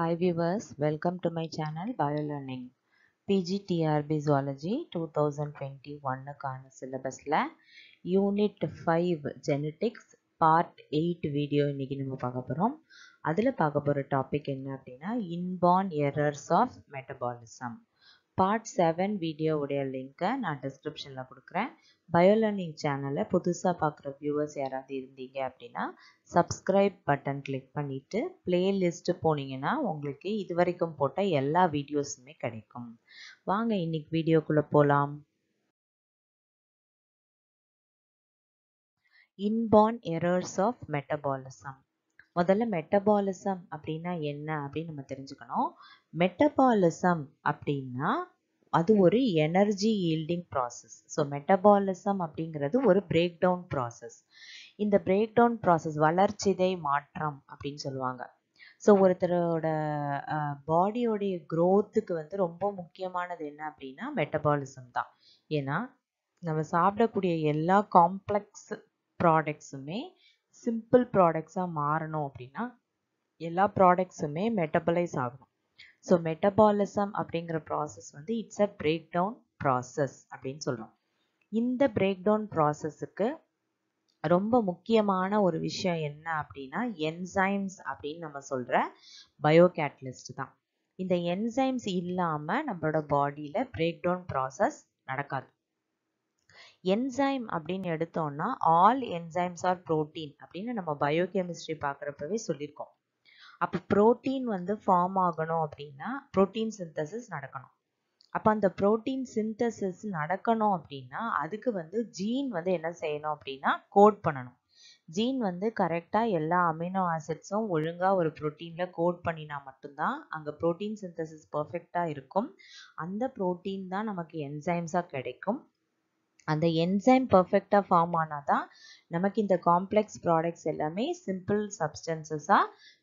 Hi viewers, welcome to my channel BioLearning. PGTRB zoology two thousand twenty ஒன்னுக்கான சிலபஸில் unit five genetics part eight video இன்றைக்கி நம்ம பார்க்க போகிறோம் அதில் பார்க்க போகிற டாபிக் என்ன அப்படின்னா inborn errors of metabolism part seven வீடியோவுடைய லிங்க்கை நான் டிஸ்கிரிப்ஷனில் கொடுக்குறேன் லேர்னிங் சேனலை புதுசாக பார்க்குற வியூவர்ஸ் யாராவது இருந்தீங்க அப்படின்னா சப்ஸ்கிரைப் பட்டன் கிளிக் பண்ணிவிட்டு பிளேலிஸ்ட்டு போனீங்கன்னா உங்களுக்கு இது வரைக்கும் போட்ட எல்லா வீடியோஸுமே கிடைக்கும் வாங்க இன்னைக்கு வீடியோக்குள்ளே போகலாம் இன்பார்ன் எரர்ஸ் ஆஃப் மெட்டபாலிசம் முதல்ல மெட்டபாலிசம் அப்படின்னா என்ன அப்படின்னு நம்ம தெரிஞ்சுக்கணும் மெட்டபாலிசம் அப்படின்னா அது ஒரு energy yielding process so metabolism அப்படிங்கிறது ஒரு பிரேக் டவுன் ப்ராசஸ் இந்த பிரேக் டவுன் ப்ராசஸ் வளர்ச்சிதை மாற்றம் அப்படின்னு சொல்லுவாங்க ஸோ ஒருத்தரோட பாடியோடைய க்ரோத்துக்கு வந்து ரொம்ப முக்கியமானது என்ன அப்படின்னா மெட்டபாலிசம் தான் ஏன்னா நம்ம சாப்பிடக்கூடிய எல்லா காம்ப்ளெக்ஸ் ப்ராடக்ட்ஸுமே சிம்பிள் ப்ராடக்ட்ஸாக மாறணும் அப்படின்னா எல்லா ப்ராடக்ட்ஸுமே மெட்டபலைஸ் ஆகணும் ஸோ மெட்டபாலிசம் அப்படிங்கிற ப்ராசஸ் வந்து it's a break down process அப்படின்னு சொல்கிறோம் இந்த பிரேக் டவுன் ப்ராசஸுக்கு ரொம்ப முக்கியமான ஒரு விஷயம் என்ன அப்படின்னா என்சைம்ஸ் அப்படின்னு நம்ம சொல்கிற பயோகேட்டலிஸ்ட் தான் இந்த என்சைம்ஸ் இல்லாமல் நம்மளோட பாடியில் பிரேக் டவுன் ப்ராசஸ் நடக்காது என்சைம் அப்படின்னு எடுத்தோம்னா ஆல் என்சைம்ஸ் ஆர் புரோட்டீன் அப்படின்னு நம்ம பயோகெமிஸ்ட்ரி பார்க்குறப்பவே சொல்லியிருக்கோம் அப்போ ப்ரோட்டீன் வந்து ஃபார்ம் ஆகணும் அப்படின்னா ப்ரோட்டீன் சிந்தசிஸ் நடக்கணும் அப்போ அந்த ப்ரோட்டீன் சிந்தசிஸ் நடக்கணும் அப்படின்னா அதுக்கு வந்து ஜீன் வந்து என்ன செய்யணும் அப்படின்னா கோட் பண்ணணும் ஜீன் வந்து கரெக்டாக எல்லா அமினோ ஆசிட்ஸும் ஒழுங்காக ஒரு ப்ரோட்டீனில் கோட் பண்ணினா மட்டும்தான் அங்கே ப்ரோட்டீன் சிந்தசிஸ் பர்ஃபெக்டாக இருக்கும் அந்த ப்ரோட்டீன் தான் நமக்கு என்சைம்ஸாக கிடைக்கும் அந்த என்சைம் பர்ஃபெக்டா ஃபார்ம் ஆனாதான் தான் நமக்கு இந்த காம்ப்ளெக்ஸ் ப்ராடக்ட்ஸ் எல்லாமே சிம்பிள் சப்ஸ்டன்சஸா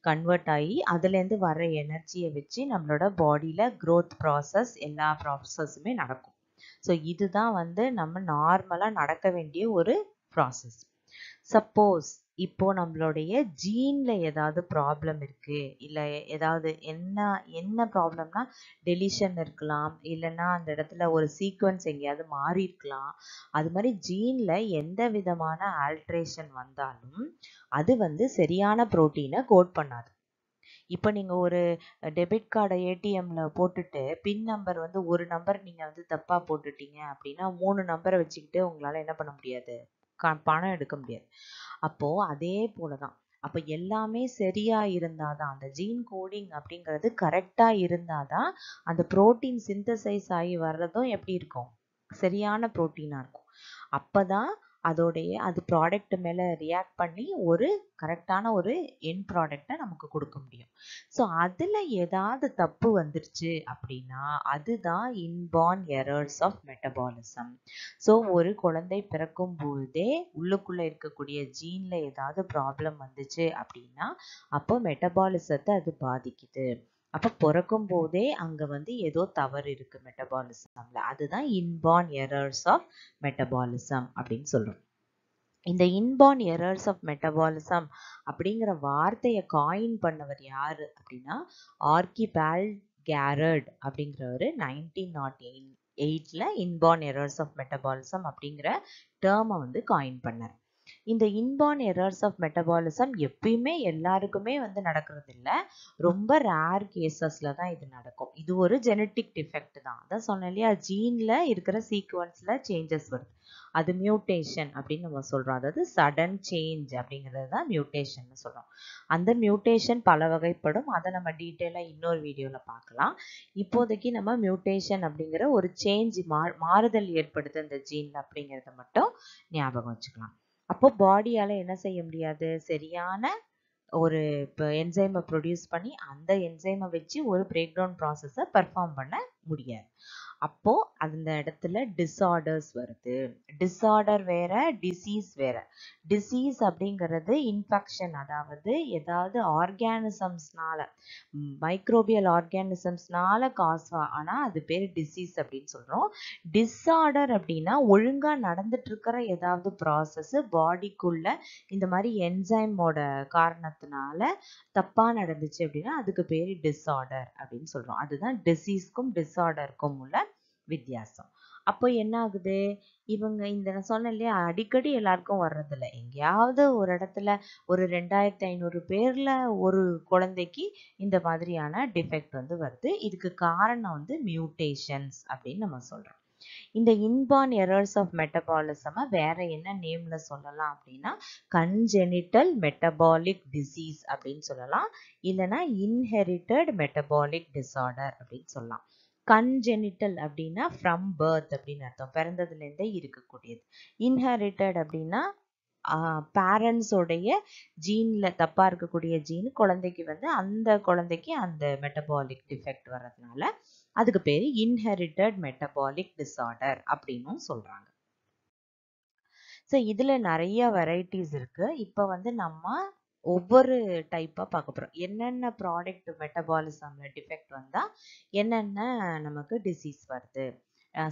கன்வெர்ட் ஆகி அதுலேருந்து வர எனர்ஜியை வச்சு நம்மளோட பாடியில் க்ரோத் ப்ராசஸ் எல்லா ப்ராசஸுமே நடக்கும் ஸோ இதுதான் வந்து நம்ம நார்மலாக நடக்க வேண்டிய ஒரு ப்ராசஸ் சப்போஸ் இப்போ நம்மளுடைய ஜீனில் ஏதாவது ப்ராப்ளம் இருக்குது இல்லை ஏதாவது என்ன என்ன ப்ராப்ளம்னா டெலிஷன் இருக்கலாம் இல்லைன்னா அந்த இடத்துல ஒரு சீக்வன்ஸ் எங்கேயாவது மாறி இருக்கலாம் அது மாதிரி ஜீனில் எந்த விதமான ஆல்ட்ரேஷன் வந்தாலும் அது வந்து சரியான ப்ரோட்டீனை கோட் பண்ணாது இப்போ நீங்கள் ஒரு டெபிட் கார்டை ஏடிஎம்மில் போட்டுட்டு பின் நம்பர் வந்து ஒரு நம்பர் நீங்கள் வந்து தப்பாக போட்டுட்டீங்க அப்படின்னா மூணு நம்பரை வச்சுக்கிட்டு உங்களால் என்ன பண்ண முடியாது பணம் எடுக்க முடியாது அப்போ அதே போலதான் அப்ப அப்போ எல்லாமே சரியா இருந்தாதான் அந்த ஜீன் கோடிங் அப்படிங்கிறது கரெக்டா இருந்தாதான் அந்த புரோட்டீன் சிந்தசைஸ் ஆகி வர்றதும் எப்படி இருக்கும் சரியான புரோட்டீனா இருக்கும் அப்பதான் அதோடைய அது ப்ராடக்ட் மேலே ரியாக்ட் பண்ணி ஒரு கரெக்டான ஒரு என் ப்ராடக்டை நமக்கு கொடுக்க முடியும் ஸோ அதில் ஏதாவது தப்பு வந்துருச்சு அப்படின்னா அதுதான் inborn errors of metabolism so ஒரு குழந்தை பிறக்கும் போதே உள்ளுக்குள்ளே இருக்கக்கூடிய ஜீனில் ஏதாவது ப்ராப்ளம் வந்துச்சு அப்படின்னா அப்போ மெட்டபாலிசத்தை அது பாதிக்குது அப்போ பிறக்கும் போதே அங்கே வந்து ஏதோ தவறு இருக்கு மெட்டபாலிசம்ல அதுதான் இன்பார்ன் எரர்ஸ் ஆஃப் மெட்டபாலிசம் அப்படின்னு சொல்றோம் இந்த இன்பார்ன் எரர்ஸ் ஆஃப் மெட்டபாலிசம் அப்படிங்கிற வார்த்தையை காயின் பண்ணவர் யாரு அப்படின்னா ஆர்கிபால் கேரட் அப்படிங்கிறவர் நைன்டீன் நாட் எயிட் எயிட்ல இன்பார்ன் எரர்ஸ் ஆஃப் மெட்டபாலிசம் அப்படிங்கிற டேர்மை வந்து காயின் பண்ணார் இந்த இன்பார்ன் எரர்ஸ் ஆஃப் மெட்டபாலிசம் எப்பயுமே எல்லாருக்குமே வந்து நடக்கிறது இல்லை ரொம்ப ரேர் கேசஸில் தான் இது நடக்கும் இது ஒரு ஜெனட்டிக் டிஃபெக்ட் தான் அதான் சொன்னேன் இல்லையா ஜீனில் இருக்கிற சீக்வன்ஸில் சேஞ்சஸ் வருது அது மியூட்டேஷன் அப்படின்னு நம்ம சொல்கிறோம் அதாவது சடன் சேஞ்ச் அப்படிங்கிறது தான் மியூட்டேஷன் சொல்கிறோம் அந்த மியூட்டேஷன் பல வகைப்படும் அதை நம்ம டீட்டெயிலாக இன்னொரு வீடியோவில் பார்க்கலாம் இப்போதைக்கு நம்ம மியூட்டேஷன் அப்படிங்கிற ஒரு சேஞ்ச் மா மாறுதல் ஏற்படுது அந்த ஜீனில் அப்படிங்கிறத மட்டும் ஞாபகம் வச்சுக்கலாம் அப்போ பாடியால் என்ன செய்ய முடியாது சரியான ஒரு இப்போ என்சைமை ப்ரொடியூஸ் பண்ணி அந்த என்சைமை வச்சு ஒரு பிரேக் டவுன் ப்ராசஸை பர்ஃபார்ம் பண்ண முடியாது அப்போ அந்த இடத்துல டிஸார்டர்ஸ் வருது டிஸார்டர் வேற டிசீஸ் வேற டிசீஸ் அப்படிங்கிறது இன்ஃபெக்ஷன் அதாவது ஏதாவது ஆர்கானிசம்ஸ்னால மைக்ரோபியல் ஆர்கானிசம்ஸ்னால காஸ் ஆனால் அது பேர் டிசீஸ் அப்படின்னு சொல்கிறோம் டிஸார்டர் அப்படின்னா ஒழுங்காக நடந்துட்டு இருக்கிற ஏதாவது ப்ராசஸ் பாடிக்குள்ள இந்த மாதிரி என்சைமோட காரணத்தினால தப்பாக நடந்துச்சு அப்படின்னா அதுக்கு பேர் டிஸார்டர் அப்படின்னு சொல்கிறோம் அதுதான் டிசீஸ்க்கும் டிஸார்டருக்கும் உள்ள வித்தியாசம். அப்போ என்ன ஆகுது, இவங்க இந்த நான் சொன்னேன் இல்லையா, அடிக்கடி எல்லாருக்கும் வர்றதில்ல. எங்கேயாவது ஒரு இடத்துல ஒரு ரெண்டாயிரத்தி ஐநூறு பேர்ல ஒரு குழந்தைக்கு இந்த மாதிரியான டிஃபெக்ட் வந்து வருது. இதுக்கு காரணம் வந்து மியூட்டேஷன்ஸ் அப்படின்னு நம்ம சொல்றோம். இந்த இன்பார்ன் எரர்ஸ் ஆஃப் மெட்டபாலிசம் வேற என்ன நேம்ல சொல்லலாம் அப்படின்னா, கன்ஜெனிட்டல் மெட்டபாலிக் டிசீஸ் அப்படின்னு சொல்லலாம். இல்லைன்னா இன்ஹெரிட்டட் மெட்டபாலிக் டிஸார்டர் அப்படின்னு சொல்லலாம். கன்ஜெனிட்டல் அப்படின்னா ஃப்ரம் பேர்த் அப்படின்னு அர்த்தம் பிறந்ததுலேருந்தே இருக்கக்கூடியது இன்ஹெரிட்டட் அப்படின்னா பேரண்ட்ஸோடைய ஜீனில் தப்பாக இருக்கக்கூடிய ஜீன் குழந்தைக்கு வந்து அந்த குழந்தைக்கு அந்த மெட்டபாலிக் டிஃபெக்ட் வர்றதுனால அதுக்கு பேர் இன்ஹெரிட்டட் மெட்டபாலிக் டிஸார்டர் அப்படின்னும் சொல்கிறாங்க ஸோ இதில் நிறைய வெரைட்டிஸ் இருக்குது இப்போ வந்து நம்ம ஒவ்வொரு டைப்பாக பார்க்க போகிறோம் என்னென்ன ப்ராடக்ட் மெட்டபாலிசமில் டிஃபெக்ட் வந்தால் என்னென்ன நமக்கு டிசீஸ் வருது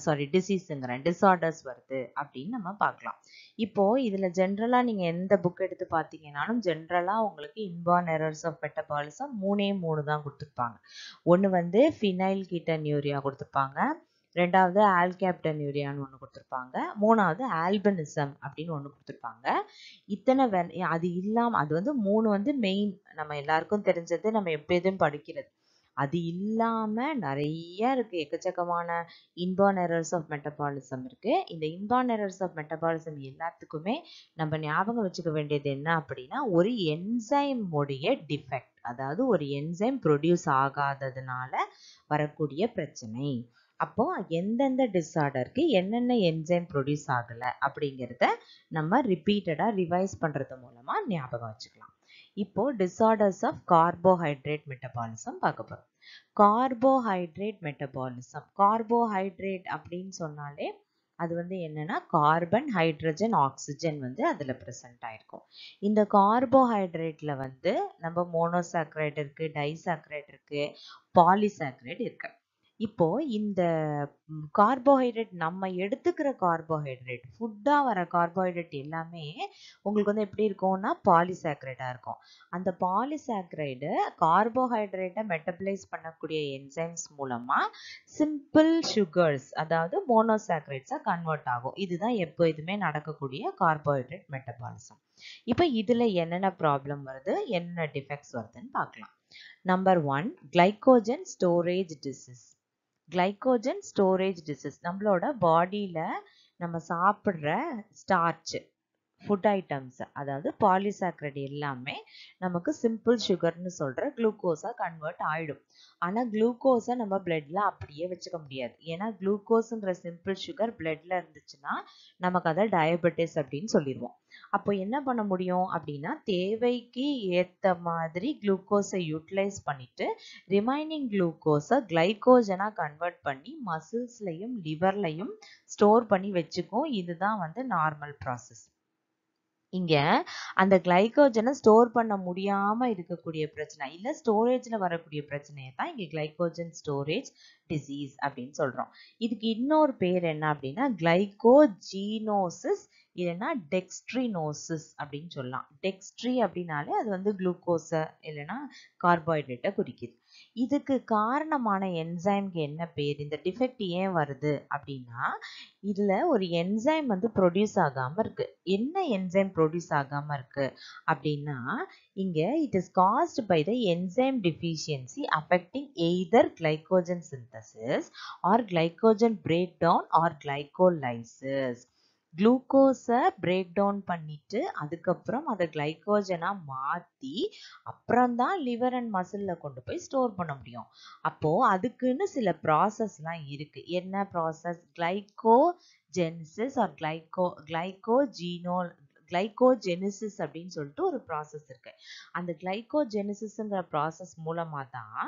சாரி டிசீஸுங்கிறேன் டிஸார்டர்ஸ் வருது அப்படின்னு நம்ம பார்க்கலாம் இப்போது இதில் ஜென்ரலாக நீங்கள் எந்த புக் எடுத்து பார்த்தீங்கன்னாலும் ஜென்ரலாக உங்களுக்கு இன்பார்ன் எரர்ஸ் ஆஃப் மெட்டபாலிசம் மூணே மூணு தான் கொடுத்துருப்பாங்க ஒன்று வந்து ஃபினைல் கீட்டன் யூரியா கொடுத்துருப்பாங்க ரெண்டாவது ஆல்கேப்டன் யூரியான்னு ஒன்று கொடுத்துருப்பாங்க மூணாவது ஆல்பனிசம் அப்படின்னு ஒன்று கொடுத்துருப்பாங்க இத்தனை வெ அது இல்லாமல் அது வந்து மூணு வந்து மெயின் நம்ம எல்லாருக்கும் தெரிஞ்சது நம்ம எப்போதும் படிக்கிறது அது இல்லாமல் நிறைய இருக்குது எக்கச்சக்கமான இன்பான் எரர்ஸ் ஆஃப் மெட்டபாலிசம் இருக்குது இந்த இன்பான் எரர்ஸ் ஆஃப் மெட்டபாலிசம் எல்லாத்துக்குமே நம்ம ஞாபகம் வச்சுக்க வேண்டியது என்ன அப்படின்னா ஒரு உடைய டிஃபெக்ட் அதாவது ஒரு என்சைம் ப்ரொடியூஸ் ஆகாததுனால வரக்கூடிய பிரச்சனை அப்போ எந்தெந்த டிஸார்டருக்கு என்னென்ன என்ஜைம் ப்ரொடியூஸ் ஆகலை அப்படிங்கிறத நம்ம ரிப்பீட்டடாக ரிவைஸ் பண்ணுறது மூலமாக ஞாபகம் வச்சுக்கலாம் இப்போ டிஸார்டர்ஸ் ஆஃப் கார்போஹைட்ரேட் மெட்டபாலிசம் பார்க்க போகிறோம் கார்போஹைட்ரேட் மெட்டபாலிசம் கார்போஹைட்ரேட் அப்படின்னு சொன்னாலே அது வந்து என்னென்னா கார்பன் ஹைட்ரஜன் ஆக்சிஜன் வந்து அதில் ப்ரெசென்ட் ஆகிருக்கும் இந்த கார்போஹைட்ரேட்டில் வந்து நம்ம மோனோசாக்ரைட் இருக்குது டைசாக்ரைட் இருக்குது பாலிசாக்ரைட் இருக்குது இப்போ இந்த கார்போஹைட்ரேட் நம்ம எடுத்துக்கிற கார்போஹைட்ரேட் ஃபுட்டாக வர கார்போஹைட்ரேட் எல்லாமே உங்களுக்கு வந்து எப்படி இருக்கும்னா பாலிசாக்ரைடாக இருக்கும் அந்த பாலிசாக்ரைடு கார்போஹைட்ரேட்டை மெட்டபிளைஸ் பண்ணக்கூடிய என்சைம்ஸ் மூலமாக சிம்பிள் சுகர்ஸ் அதாவது மோனோசாக்ரைட்ஸாக கன்வெர்ட் ஆகும் இதுதான் எப்போ இதுமே நடக்கக்கூடிய கார்போஹைட்ரேட் மெட்டபாலிசம் இப்போ இதில் என்னென்ன ப்ராப்ளம் வருது என்னென்ன டிஃபெக்ட்ஸ் வருதுன்னு பார்க்கலாம் number one glycogen storage disease glycogen storage disease நம்மளோட பாடியில் நம்ம சாப்பிட்ற ஸ்டார்ச்சு ஃபுட் ஐட்டம்ஸ் அதாவது பாலிசாக்கரைட் எல்லாமே நமக்கு சிம்பிள் சுகர்னு சொல்கிற குளுக்கோஸாக கன்வெர்ட் ஆகிடும் ஆனால் குளுக்கோஸை நம்ம பிளட்டில் அப்படியே வச்சுக்க முடியாது ஏன்னா குளுக்கோஸுங்கிற சிம்பிள் சுகர் பிளட்டில் இருந்துச்சுன்னா நமக்கு அதை டயபெட்டிஸ் அப்படின்னு சொல்லிடுவோம் அப்போ என்ன பண்ண முடியும் அப்படின்னா தேவைக்கு ஏற்ற மாதிரி குளுக்கோஸை யூட்டிலைஸ் பண்ணிட்டு ரிமைனிங் குளுக்கோஸை கிளைகோஜனாக கன்வெர்ட் பண்ணி மசில்ஸ்லையும் லிவர்லையும் ஸ்டோர் பண்ணி வச்சுக்கும் இதுதான் வந்து நார்மல் ப்ராசஸ் இங்க அந்த கிளைகோஜனை ஸ்டோர் பண்ண முடியாம இருக்கக்கூடிய பிரச்சனை இல்ல ஸ்டோரேஜ்ல வரக்கூடிய பிரச்சனையை தான் இங்க கிளைகோஜன் ஸ்டோரேஜ் டிசீஸ் அப்படின்னு சொல்றோம் இதுக்கு இன்னொரு பேர் என்ன அப்படின்னா கிளைகோஜீனோசிஸ் இல்லைன்னா டெக்ஸ்ட்ரினோசிஸ் அப்படின்னு சொல்லலாம் டெக்ஸ்ட்ரி அப்படின்னாலே அது வந்து குளுக்கோஸை இல்லைன்னா கார்போஹைட்ரேட்டை குறிக்குது இதுக்கு காரணமான என்சைம்க்கு என்ன பேர் இந்த டிஃபெக்ட் ஏன் வருது அப்படின்னா இதில் ஒரு என்சைம் வந்து ப்ரொடியூஸ் ஆகாமல் இருக்கு என்ன என்சைம் ப்ரொடியூஸ் ஆகாமல் இருக்கு அப்படின்னா இங்கே it is caused by the enzyme deficiency affecting either glycogen synthesis or glycogen break down or glycolysis குளுக்கோஸை பிரேக் டவுன் பண்ணிட்டு அதுக்கப்புறம் அதை கிளைக்கோஜனாக மாற்றி அப்புறம் தான் லிவர் அண்ட் மசிலில் கொண்டு போய் ஸ்டோர் பண்ண முடியும் அப்போது அதுக்குன்னு சில ப்ராசஸ்லாம் இருக்குது என்ன process glycogenesis or glyco glyco geno glycogenesis அப்படின்னு சொல்லிட்டு ஒரு ப்ராசஸ் இருக்கு அந்த கிளைகோஜெனிசிஸ்ங்கிற ப்ராசஸ் மூலமாக தான்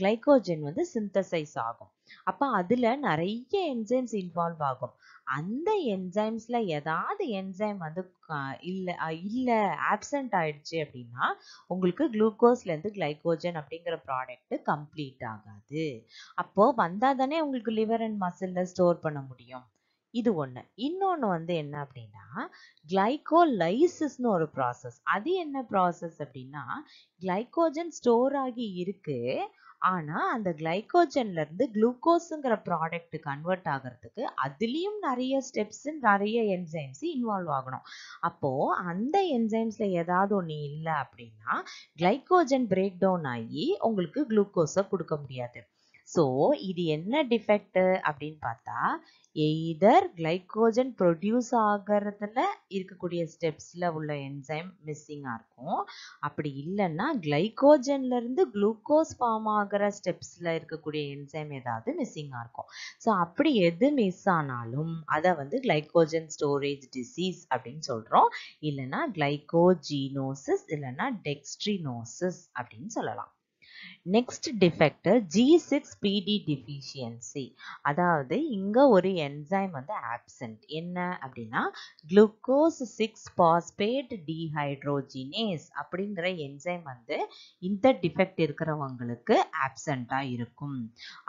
கிளைகோஜென் வந்து சிந்தசைஸ் ஆகும் அப்போ அதில் நிறைய என்சைம்ஸ் இன்வால்வ் ஆகும் அந்த என்சைம்ஸில் ஏதாவது என்சைம் வந்து இல்லை இல்லை ஆப்சண்ட் ஆயிடுச்சு அப்படின்னா உங்களுக்கு குளுக்கோஸ்லேருந்து கிளைகோஜன் அப்படிங்கிற ப்ராடக்ட் கம்ப்ளீட் ஆகாது அப்போது வந்தால் தானே உங்களுக்கு லிவர் அண்ட் மசிலில் ஸ்டோர் பண்ண முடியும் இது ஒன்று இன்னொன்று வந்து என்ன அப்படின்னா கிளைகோலைசிஸ்னு ஒரு ப்ராசஸ் அது என்ன ப்ராசஸ் அப்படின்னா கிளைகோஜன் ஸ்டோர் ஆகி இருக்கு ஆனால் அந்த கிளைகோஜன்லேருந்து குளுக்கோஸுங்கிற ப்ராடக்ட் கன்வெர்ட் ஆகிறதுக்கு அதுலேயும் நிறைய ஸ்டெப்ஸ் நிறைய என்சைம்ஸ் இன்வால்வ் ஆகணும் அப்போது அந்த என்சைம்ஸில் ஏதாவது ஒன்று இல்லை அப்படின்னா கிளைகோஜன் பிரேக் டவுன் ஆகி உங்களுக்கு குளுக்கோஸை கொடுக்க முடியாது ஸோ இது என்ன டிஃபெக்ட் அப்படின்னு பார்த்தா எய்தர் கிளைக்கோஜன் ப்ரொடியூஸ் ஆகிறதுல இருக்கக்கூடிய ஸ்டெப்ஸில் உள்ள என்சைம் மிஸ்ஸிங்காக இருக்கும் அப்படி இல்லைன்னா இருந்து குளுக்கோஸ் ஃபார்ம் ஆகிற ஸ்டெப்ஸில் இருக்கக்கூடிய என்சைம் ஏதாவது மிஸ்ஸிங்காக இருக்கும் ஸோ அப்படி எது மிஸ் ஆனாலும் அதை வந்து கிளைக்கோஜன் ஸ்டோரேஜ் டிசீஸ் அப்படின்னு சொல்கிறோம் இல்லைன்னா கிளைக்கோஜீனோசிஸ் இல்லைன்னா டெக்ஸ்ட்ரினோசிஸ் அப்படின்னு சொல்லலாம் next defect G six PD deficiency அதாவது இங்கே ஒரு என்சைம் வந்து ஆப்சண்ட் என்ன அப்படின்னா குளுக்கோஸ் சிக்ஸ் பாஸ்பேட் டிஹைட்ரோஜினேஸ் அப்படிங்கிற என்சைம் வந்து இந்த டிஃபெக்ட் இருக்கிறவங்களுக்கு ஆப்சண்ட்டாக இருக்கும்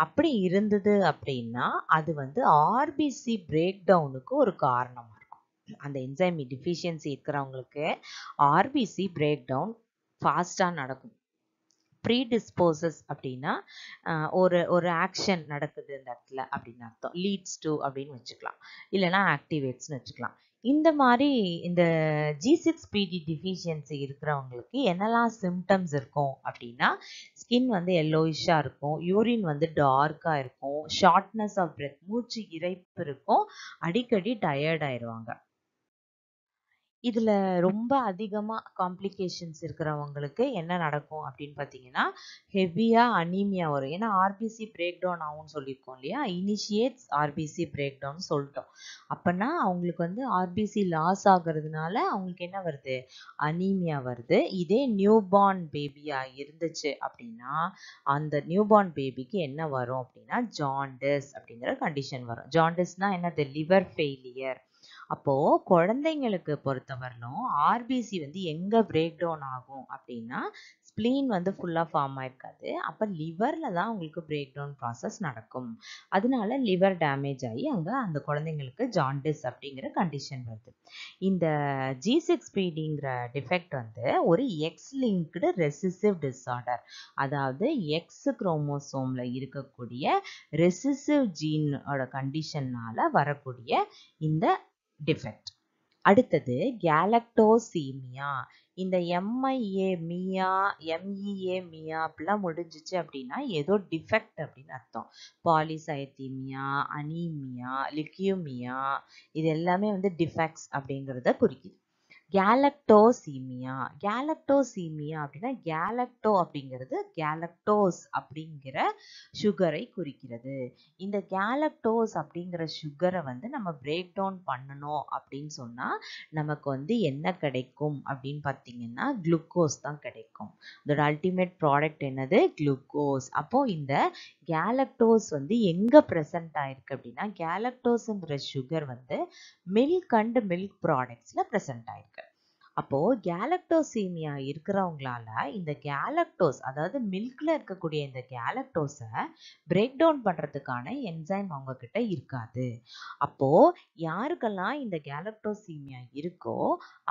அப்படி இருந்தது அப்படின்னா அது வந்து ஆர்பிசி பிரேக் டவுனுக்கு ஒரு காரணம் இருக்கும் அந்த என்சைம் டிஃபிஷியன்சி இருக்கிறவங்களுக்கு ஆர்பிசி பிரேக் டவுன் ஃபாஸ்ட்டாக நடக்கும் ப்ரீடிஸ்போசஸ் அப்படின்னா ஒரு ஒரு ஆக்ஷன் நடக்குது இந்த இடத்துல அப்படின்னு அர்த்தம் லீட்ஸ் டு அப்படின்னு வச்சுக்கலாம் இல்லைனா ஆக்டிவேட்ஸ்னு வச்சுக்கலாம் இந்த மாதிரி இந்த ஜி சிக்ஸ் பிடி டிஃபிஷியன்சி இருக்கிறவங்களுக்கு என்னெல்லாம் சிம்டம்ஸ் இருக்கும் அப்படின்னா ஸ்கின் வந்து எல்லோயிஷாக இருக்கும் யூரின் வந்து டார்க்காக இருக்கும் ஷார்ட்னஸ் ஆஃப் பிரெத் மூச்சு இறைப்பு இருக்கும் அடிக்கடி டயர்ட் ஆயிடுவாங்க இதில் ரொம்ப அதிகமாக காம்ப்ளிகேஷன்ஸ் இருக்கிறவங்களுக்கு என்ன நடக்கும் அப்படின்னு பார்த்தீங்கன்னா ஹெவியாக அனீமியா வரும் ஏன்னா ஆர்பிசி பிரேக் டவுன் ஆகும்னு சொல்லியிருக்கோம் இல்லையா இனிஷியேட்ஸ் ஆர்பிசி பிரேக் டவுன் சொல்லிட்டோம் அப்போனா அவங்களுக்கு வந்து ஆர்பிசி லாஸ் ஆகுறதுனால அவங்களுக்கு என்ன வருது அனீமியா வருது இதே நியூபார்ன் பேபியாக இருந்துச்சு அப்படின்னா அந்த நியூபார்ன் பேபிக்கு என்ன வரும் அப்படின்னா ஜாண்டஸ் அப்படிங்கிற கண்டிஷன் வரும் ஜாண்டஸ்னால் என்னது லிவர் ஃபெயிலியர் அப்போது குழந்தைங்களுக்கு பொறுத்தவரையிலும் ஆர்பிசி வந்து எங்கே பிரேக் டவுன் ஆகும் அப்படின்னா ஸ்ப்ளீன் வந்து ஃபுல்லாக ஃபார்ம் ஆயிருக்காது அப்போ லிவரில் தான் உங்களுக்கு பிரேக் டவுன் ப்ராசஸ் நடக்கும் அதனால லிவர் டேமேஜ் ஆகி அங்கே அந்த குழந்தைங்களுக்கு ஜாண்டிஸ் அப்படிங்கிற கண்டிஷன் வருது இந்த ஜி சிக்ஸ் பிடிங்கிற டிஃபெக்ட் வந்து ஒரு எக்ஸ் லிங்க்டு ரெசிசிவ் டிஸார்டர் அதாவது எக்ஸ் குரோமோசோமில் இருக்கக்கூடிய ரெசிசிவ் ஜீனோட கண்டிஷன்னால் வரக்கூடிய இந்த டிஃபெக்ட் அடுத்தது கேலக்டோசீமியா இந்த எம்ஐஏ மியா எம்இஏ மியா அப்படிலாம் முடிஞ்சிச்சு அப்படின்னா ஏதோ டிஃபெக்ட் அப்படின்னு அர்த்தம் பாலிசைத்தீமியா அனீமியா லிக்யூமியா இது எல்லாமே வந்து டிஃபெக்ட்ஸ் அப்படிங்கிறத குறிக்குது கேலக்டோசீமியா கேலக்டோசீமியா அப்படின்னா கேலக்டோ அப்படிங்கிறது கேலக்டோஸ் அப்படிங்கிற சுகரை குறிக்கிறது இந்த கேலக்டோஸ் அப்படிங்கிற சுகரை வந்து நம்ம பிரேக் டவுன் பண்ணணும் அப்படின்னு சொன்னால் நமக்கு வந்து என்ன கிடைக்கும் அப்படின்னு பார்த்தீங்கன்னா குளுக்கோஸ் தான் கிடைக்கும் அதோட அல்டிமேட் ப்ராடக்ட் என்னது குளுக்கோஸ் அப்போது இந்த கேலக்டோஸ் வந்து எங்கே ப்ரெசென்ட் ஆகிருக்கு அப்படின்னா கேலக்டோஸுங்கிற சுகர் வந்து மில்க் அண்ட் மில்க் ப்ராடக்ட்ஸில் ப்ரெசண்ட் ஆகிருக்கு அப்போ கேலக்டோசீமியா இருக்கிறவங்களால இந்த கேலக்டோஸ் அதாவது மில்க்ல இருக்கக்கூடிய இந்த கேலக்டோஸை பிரேக் டவுன் பண்றதுக்கான என்சைம் அவங்க கிட்ட இருக்காது அப்போ யாருக்கெல்லாம் இந்த கேலக்டோசீமியா இருக்கோ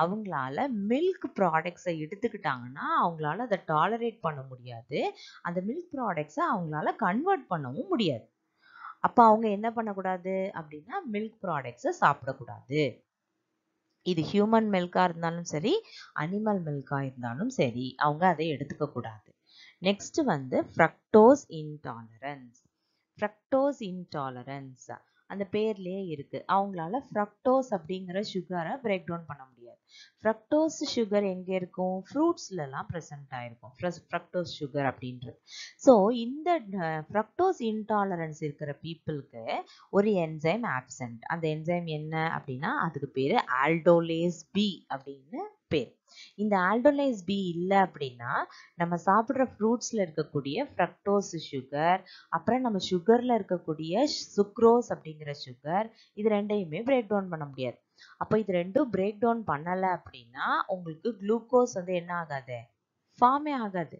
அவங்களால மில்க் ப்ராடக்ட்ஸை எடுத்துக்கிட்டாங்கன்னா அவங்களால அதை டாலரேட் பண்ண முடியாது அந்த மில்க் ப்ராடக்ட்ஸை அவங்களால கன்வெர்ட் பண்ணவும் முடியாது அப்போ அவங்க என்ன பண்ணக்கூடாது அப்படின்னா மில்க் ப்ராடக்ட்ஸை சாப்பிடக்கூடாது இது ஹியூமன் மில்காக இருந்தாலும் சரி அனிமல் மில்காக இருந்தாலும் சரி அவங்க அதை எடுத்துக்க கூடாது நெக்ஸ்ட் வந்து ஃப்ரக்டோஸ் இன்டாலரன்ஸ் ஃப்ரக்டோஸ் இன்டாலரன்ஸ் அந்த பேர்லேயே இருக்குது அவங்களால ஃப்ரக்டோஸ் அப்படிங்கிற சுகரை பிரேக் டவுன் பண்ண முடியாது ஃப்ரக்டோஸ் சுகர் எங்கே இருக்கும் ஃப்ரூட்ஸ்லலாம் ப்ரெசென்ட் ஆகிருக்கும் ஃப்ரக்டோஸ் சுகர் அப்படின்றது ஸோ இந்த ஃப்ரக்டோஸ் இன்டாலரன்ஸ் இருக்கிற பீப்புளுக்கு ஒரு என்சைம் ஆப்சண்ட் அந்த என்சைம் என்ன அப்படின்னா அதுக்கு பேர் ஆல்டோலேஸ் பி அப்படின்னு பேர் இந்த ஆல்டோலேஸ் பி இல்லை அப்படின்னா நம்ம சாப்பிட்ற ஃப்ரூட்ஸில் இருக்கக்கூடிய ஃப்ரக்டோஸ் சுகர் அப்புறம் நம்ம சுகரில் இருக்கக்கூடிய சுக்ரோஸ் அப்படிங்கிற சுகர் இது ரெண்டையுமே பிரேக் டவுன் பண்ண முடியாது அப்போ இது ரெண்டும் பிரேக் டவுன் பண்ணலை அப்படின்னா உங்களுக்கு குளுக்கோஸ் வந்து என்ன ஆகாது ஃபார்மே ஆகாது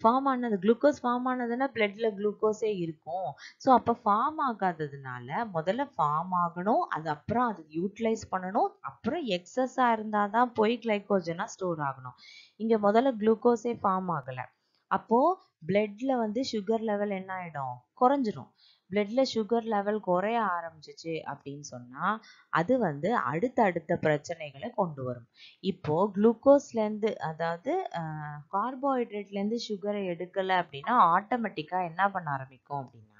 ஃபார்ம் ஆனது குளுக்கோஸ் ஃபார்ம் ஆனதுன்னா பிளட்ல குளுக்கோஸே இருக்கும் ஸோ அப்போ ஃபார்ம் ஆகாததுனால முதல்ல ஃபார்ம் ஆகணும் அது அப்புறம் அது யூட்டிலைஸ் பண்ணணும் அப்புறம் எக்ஸஸாக இருந்தால் தான் போய் கிளைக்கோஜனாக ஸ்டோர் ஆகணும் இங்கே முதல்ல குளுக்கோஸே ஃபார்ம் ஆகலை அப்போது பிளட்ல வந்து சுகர் லெவல் என்ன ஆகிடும் குறைஞ்சிரும் பிளட்ல சுகர் லெவல் குறைய ஆரம்பிச்சிச்சு அப்படின்னு சொன்னா அது வந்து அடுத்த அடுத்த பிரச்சனைகளை கொண்டு வரும் இப்போ குளுக்கோஸ்லேருந்து அதாவது கார்போஹைட்ரேட்லேருந்து சுகரை எடுக்கலை அப்படின்னா ஆட்டோமேட்டிக்காக என்ன பண்ண ஆரம்பிக்கும் அப்படின்னா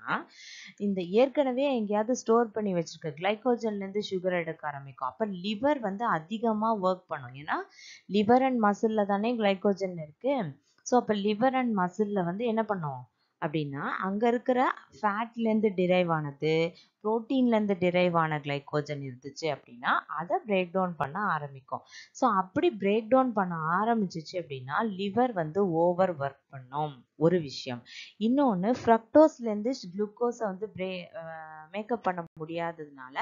இந்த ஏற்கனவே எங்கேயாவது ஸ்டோர் பண்ணி வச்சிருக்க இருந்து சுகர் எடுக்க ஆரம்பிக்கும் அப்போ லிவர் வந்து அதிகமாக ஒர்க் பண்ணும் ஏன்னா லிவர் அண்ட் மசில்ல தானே கிளைக்கோஜன் இருக்குது ஸோ அப்போ லிவர் அண்ட் மசில்ல வந்து என்ன பண்ணுவோம் அப்படின்னா அங்கே இருக்கிற ஃபேட்லேருந்து டிரைவ் ஆனது ப்ரோட்டீன்லேருந்து டிரைவ் ஆன கிளைக்கோஜன் இருந்துச்சு அப்படின்னா அதை பிரேக் டவுன் பண்ண ஆரம்பிக்கும் ஸோ அப்படி பிரேக் டவுன் பண்ண ஆரம்பிச்சிச்சு அப்படின்னா லிவர் வந்து ஓவர் ஒர்க் பண்ணும் ஒரு விஷயம் இன்னொன்று ஃப்ரக்டோஸ்லேருந்து குளுக்கோஸை வந்து பிரே மேக்கப் பண்ண முடியாததுனால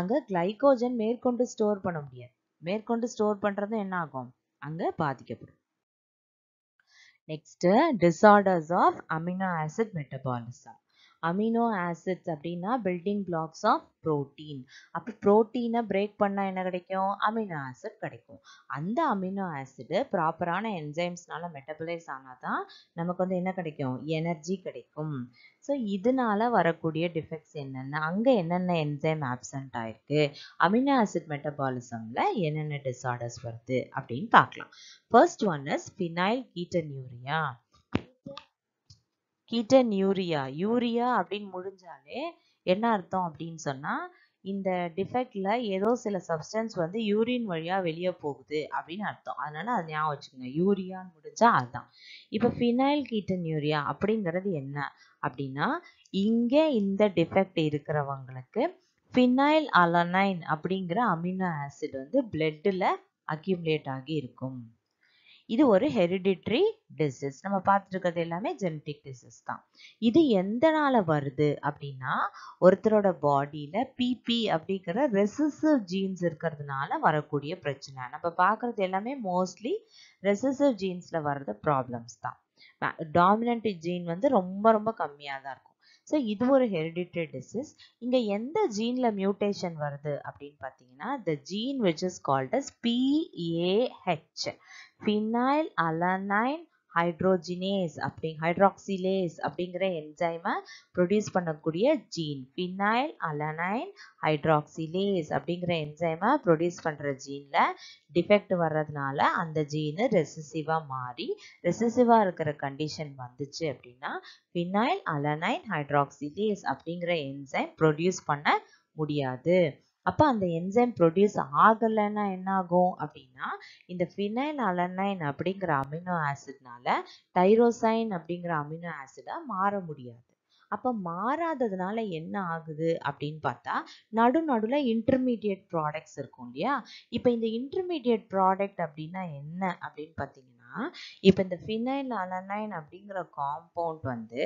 அங்கே கிளைக்கோஜன் மேற்கொண்டு ஸ்டோர் பண்ண முடியாது மேற்கொண்டு ஸ்டோர் பண்ணுறதும் என்ன ஆகும் அங்கே பாதிக்கப்படும் Next, disorders of amino acid metabolism. Amino acids அப்படின்னா பில்டிங் பிளாக்ஸ் ஆஃப் புரோட்டீன் அப்போ புரோட்டீனை பிரேக் பண்ணால் என்ன கிடைக்கும் அமினோ ஆசிட் கிடைக்கும் அந்த அமினோ ஆசிடு ப்ராப்பரான என்சைம்ஸ்னால மெட்டபிளைஸ் ஆனால் தான் நமக்கு வந்து என்ன கிடைக்கும் எனர்ஜி கிடைக்கும் ஸோ இதனால வரக்கூடிய டிஃபெக்ட்ஸ் என்னென்ன அங்கே என்னென்ன என்சைம் ஆப்சண்ட் ஆயிருக்கு அமினோ ஆசிட் மெட்டபாலிசமில் என்னென்ன டிஸார்டர்ஸ் வருது அப்படின்னு பார்க்கலாம் first one is phenyl urea ketone urea urea அப்படின்னு முடிஞ்சாலே என்ன அர்த்தம் அப்படின்னு சொன்னால் இந்த டிஃபெக்டில் ஏதோ சில சப்ஸ்டன்ஸ் வந்து யூரின் வழியாக வெளியே போகுது அப்படின்னு அர்த்தம் அதனால் அது ஞாபகம் வச்சுக்கோங்க யூரியான்னு முடிஞ்சால் அதுதான் இப்போ ஃபினைல் கீட்டன் யூரியா அப்படிங்கிறது என்ன அப்படின்னா இங்கே இந்த டிஃபெக்ட் இருக்கிறவங்களுக்கு ஃபினைல் அலனைன் அப்படிங்கிற அமினோ ஆசிட் வந்து பிளட்டில் அக்யூமுலேட் ஆகி இருக்கும் இது ஒரு ஹெரிடிட்ரி டிசீஸ் நம்ம பார்த்துட்டு இருக்கிறது எல்லாமே ஜெனட்டிக் டிசீஸ் தான் இது எந்தனால வருது அப்படின்னா ஒருத்தரோட பாடியில் பிபி அப்படிங்கிற ரெசிசிவ் ஜீன்ஸ் இருக்கிறதுனால வரக்கூடிய பிரச்சனை நம்ம பார்க்குறது எல்லாமே மோஸ்ட்லி ரெசிசிவ் ஜீன்ஸில் வர்றது ப்ராப்ளம்ஸ் தான் டாமினன்ட் ஜீன் வந்து ரொம்ப ரொம்ப கம்மியாக தான் இருக்கும் ஸோ இது ஒரு ஹெரிடிட்டரி டிசீஸ் இங்கே எந்த ஜீனில் மியூட்டேஷன் வருது அப்படின்னு பார்த்தீங்கன்னா the gene which is called as PAH phenylalanine hydrogenase அப்படி ஹைட்ராக்சிலேஸ் அப்படிங்கிற என்ஜைமை ப்ரொடியூஸ் பண்ணக்கூடிய ஜீன் ஃபினைல் அலனைன் ஹைட்ராக்சிலேஸ் அப்படிங்கிற என்ஜைமை ப்ரொடியூஸ் பண்ணுற ஜீனில் டிஃபெக்ட் வர்றதுனால அந்த ஜீனு ரெசிசிவாக மாறி ரெசிசிவாக இருக்கிற கண்டிஷன் வந்துச்சு அப்படின்னா ஃபினைல் அலனைன் ஹைட்ராக்சிலேஸ் அப்படிங்கிற என்ஜைம் ப்ரொடியூஸ் பண்ண முடியாது அப்போ அந்த என்சைம் ப்ரொடியூஸ் ஆகலைன்னா என்ன ஆகும் அப்படின்னா இந்த ஃபினைல் அலனைன் அப்படிங்கிற அமினோ ஆசிட்னால டைரோசைன் அப்படிங்கிற அமினோ ஆசிடா மாற முடியாது அப்போ மாறாததுனால என்ன ஆகுது அப்படின்னு பார்த்தா நடு நடுவில் இன்டர்மீடியட் ப்ராடக்ட்ஸ் இருக்கும் இல்லையா இப்போ இந்த இன்டர்மீடியட் ப்ராடக்ட் அப்படின்னா என்ன அப்படின்னு பார்த்தீங்கன்னா இப்போ இந்த ஃபினைல் அலனைன் அப்படிங்கிற காம்பவுண்ட் வந்து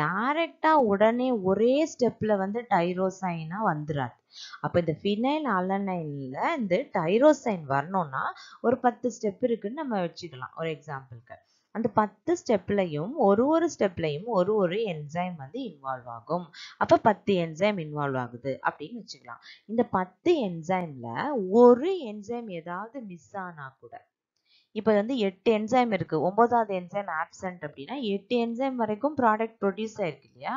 டைரெக்டாக உடனே ஒரே ஸ்டெப்பில் வந்து டைரோசைனாக வந்துடாது அப்போ இந்த ஃபினைல் அலனைனில் இந்த டைரோசைன் வரணும்னா ஒரு பத்து ஸ்டெப் இருக்குன்னு நம்ம வச்சுக்கலாம் ஒரு எக்ஸாம்பிளுக்கு அந்த பத்து ஸ்டெப்லையும் ஒரு ஒரு ஸ்டெப்லையும் ஒரு ஒரு என்சைம் வந்து இன்வால்வ் ஆகும் அப்போ பத்து என்சைம் இன்வால்வ் ஆகுது அப்படின்னு வச்சுக்கலாம் இந்த பத்து என்சைமில் ஒரு என்சைம் ஏதாவது மிஸ் ஆனால் கூட இப்போ வந்து எட்டு என்சைம் இருக்கு ஒன்பதாவது என்சைம் ஆப்சன்ட் அப்படின்னா எட்டு என்சைம் வரைக்கும் ப்ராடக்ட் ப்ரொடியூஸ் ஆயிருக்கு இல்லையா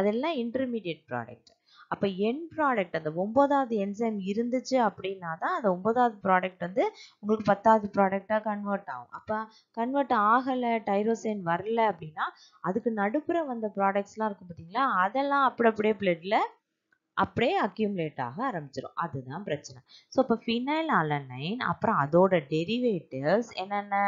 அதெல்லாம் இன்டர்மீடியட் ப்ராடக்ட் அப்போ என் ப்ராடக்ட் அந்த ஒன்பதாவது என்சைம் இருந்துச்சு அப்படின்னா தான் அந்த ஒன்பதாவது ப்ராடக்ட் வந்து உங்களுக்கு பத்தாவது ப்ராடக்டாக கன்வெர்ட் ஆகும் அப்போ கன்வெர்ட் ஆகலை டைரோசைன் வரல அப்படின்னா அதுக்கு நடுப்புற வந்த ப்ராடக்ட்ஸ்லாம் இருக்கும் பார்த்தீங்களா அதெல்லாம் அப்படி அப்படியே பிளட்டில் அப்படியே அக்யூம்லேட் ஆக ஆரம்பிச்சிடும் அதுதான் பிரச்சனை ஸோ இப்போ ஃபினைல் அலனைன் அப்புறம் அதோட டெரிவேட்டிவ்ஸ் என்னென்ன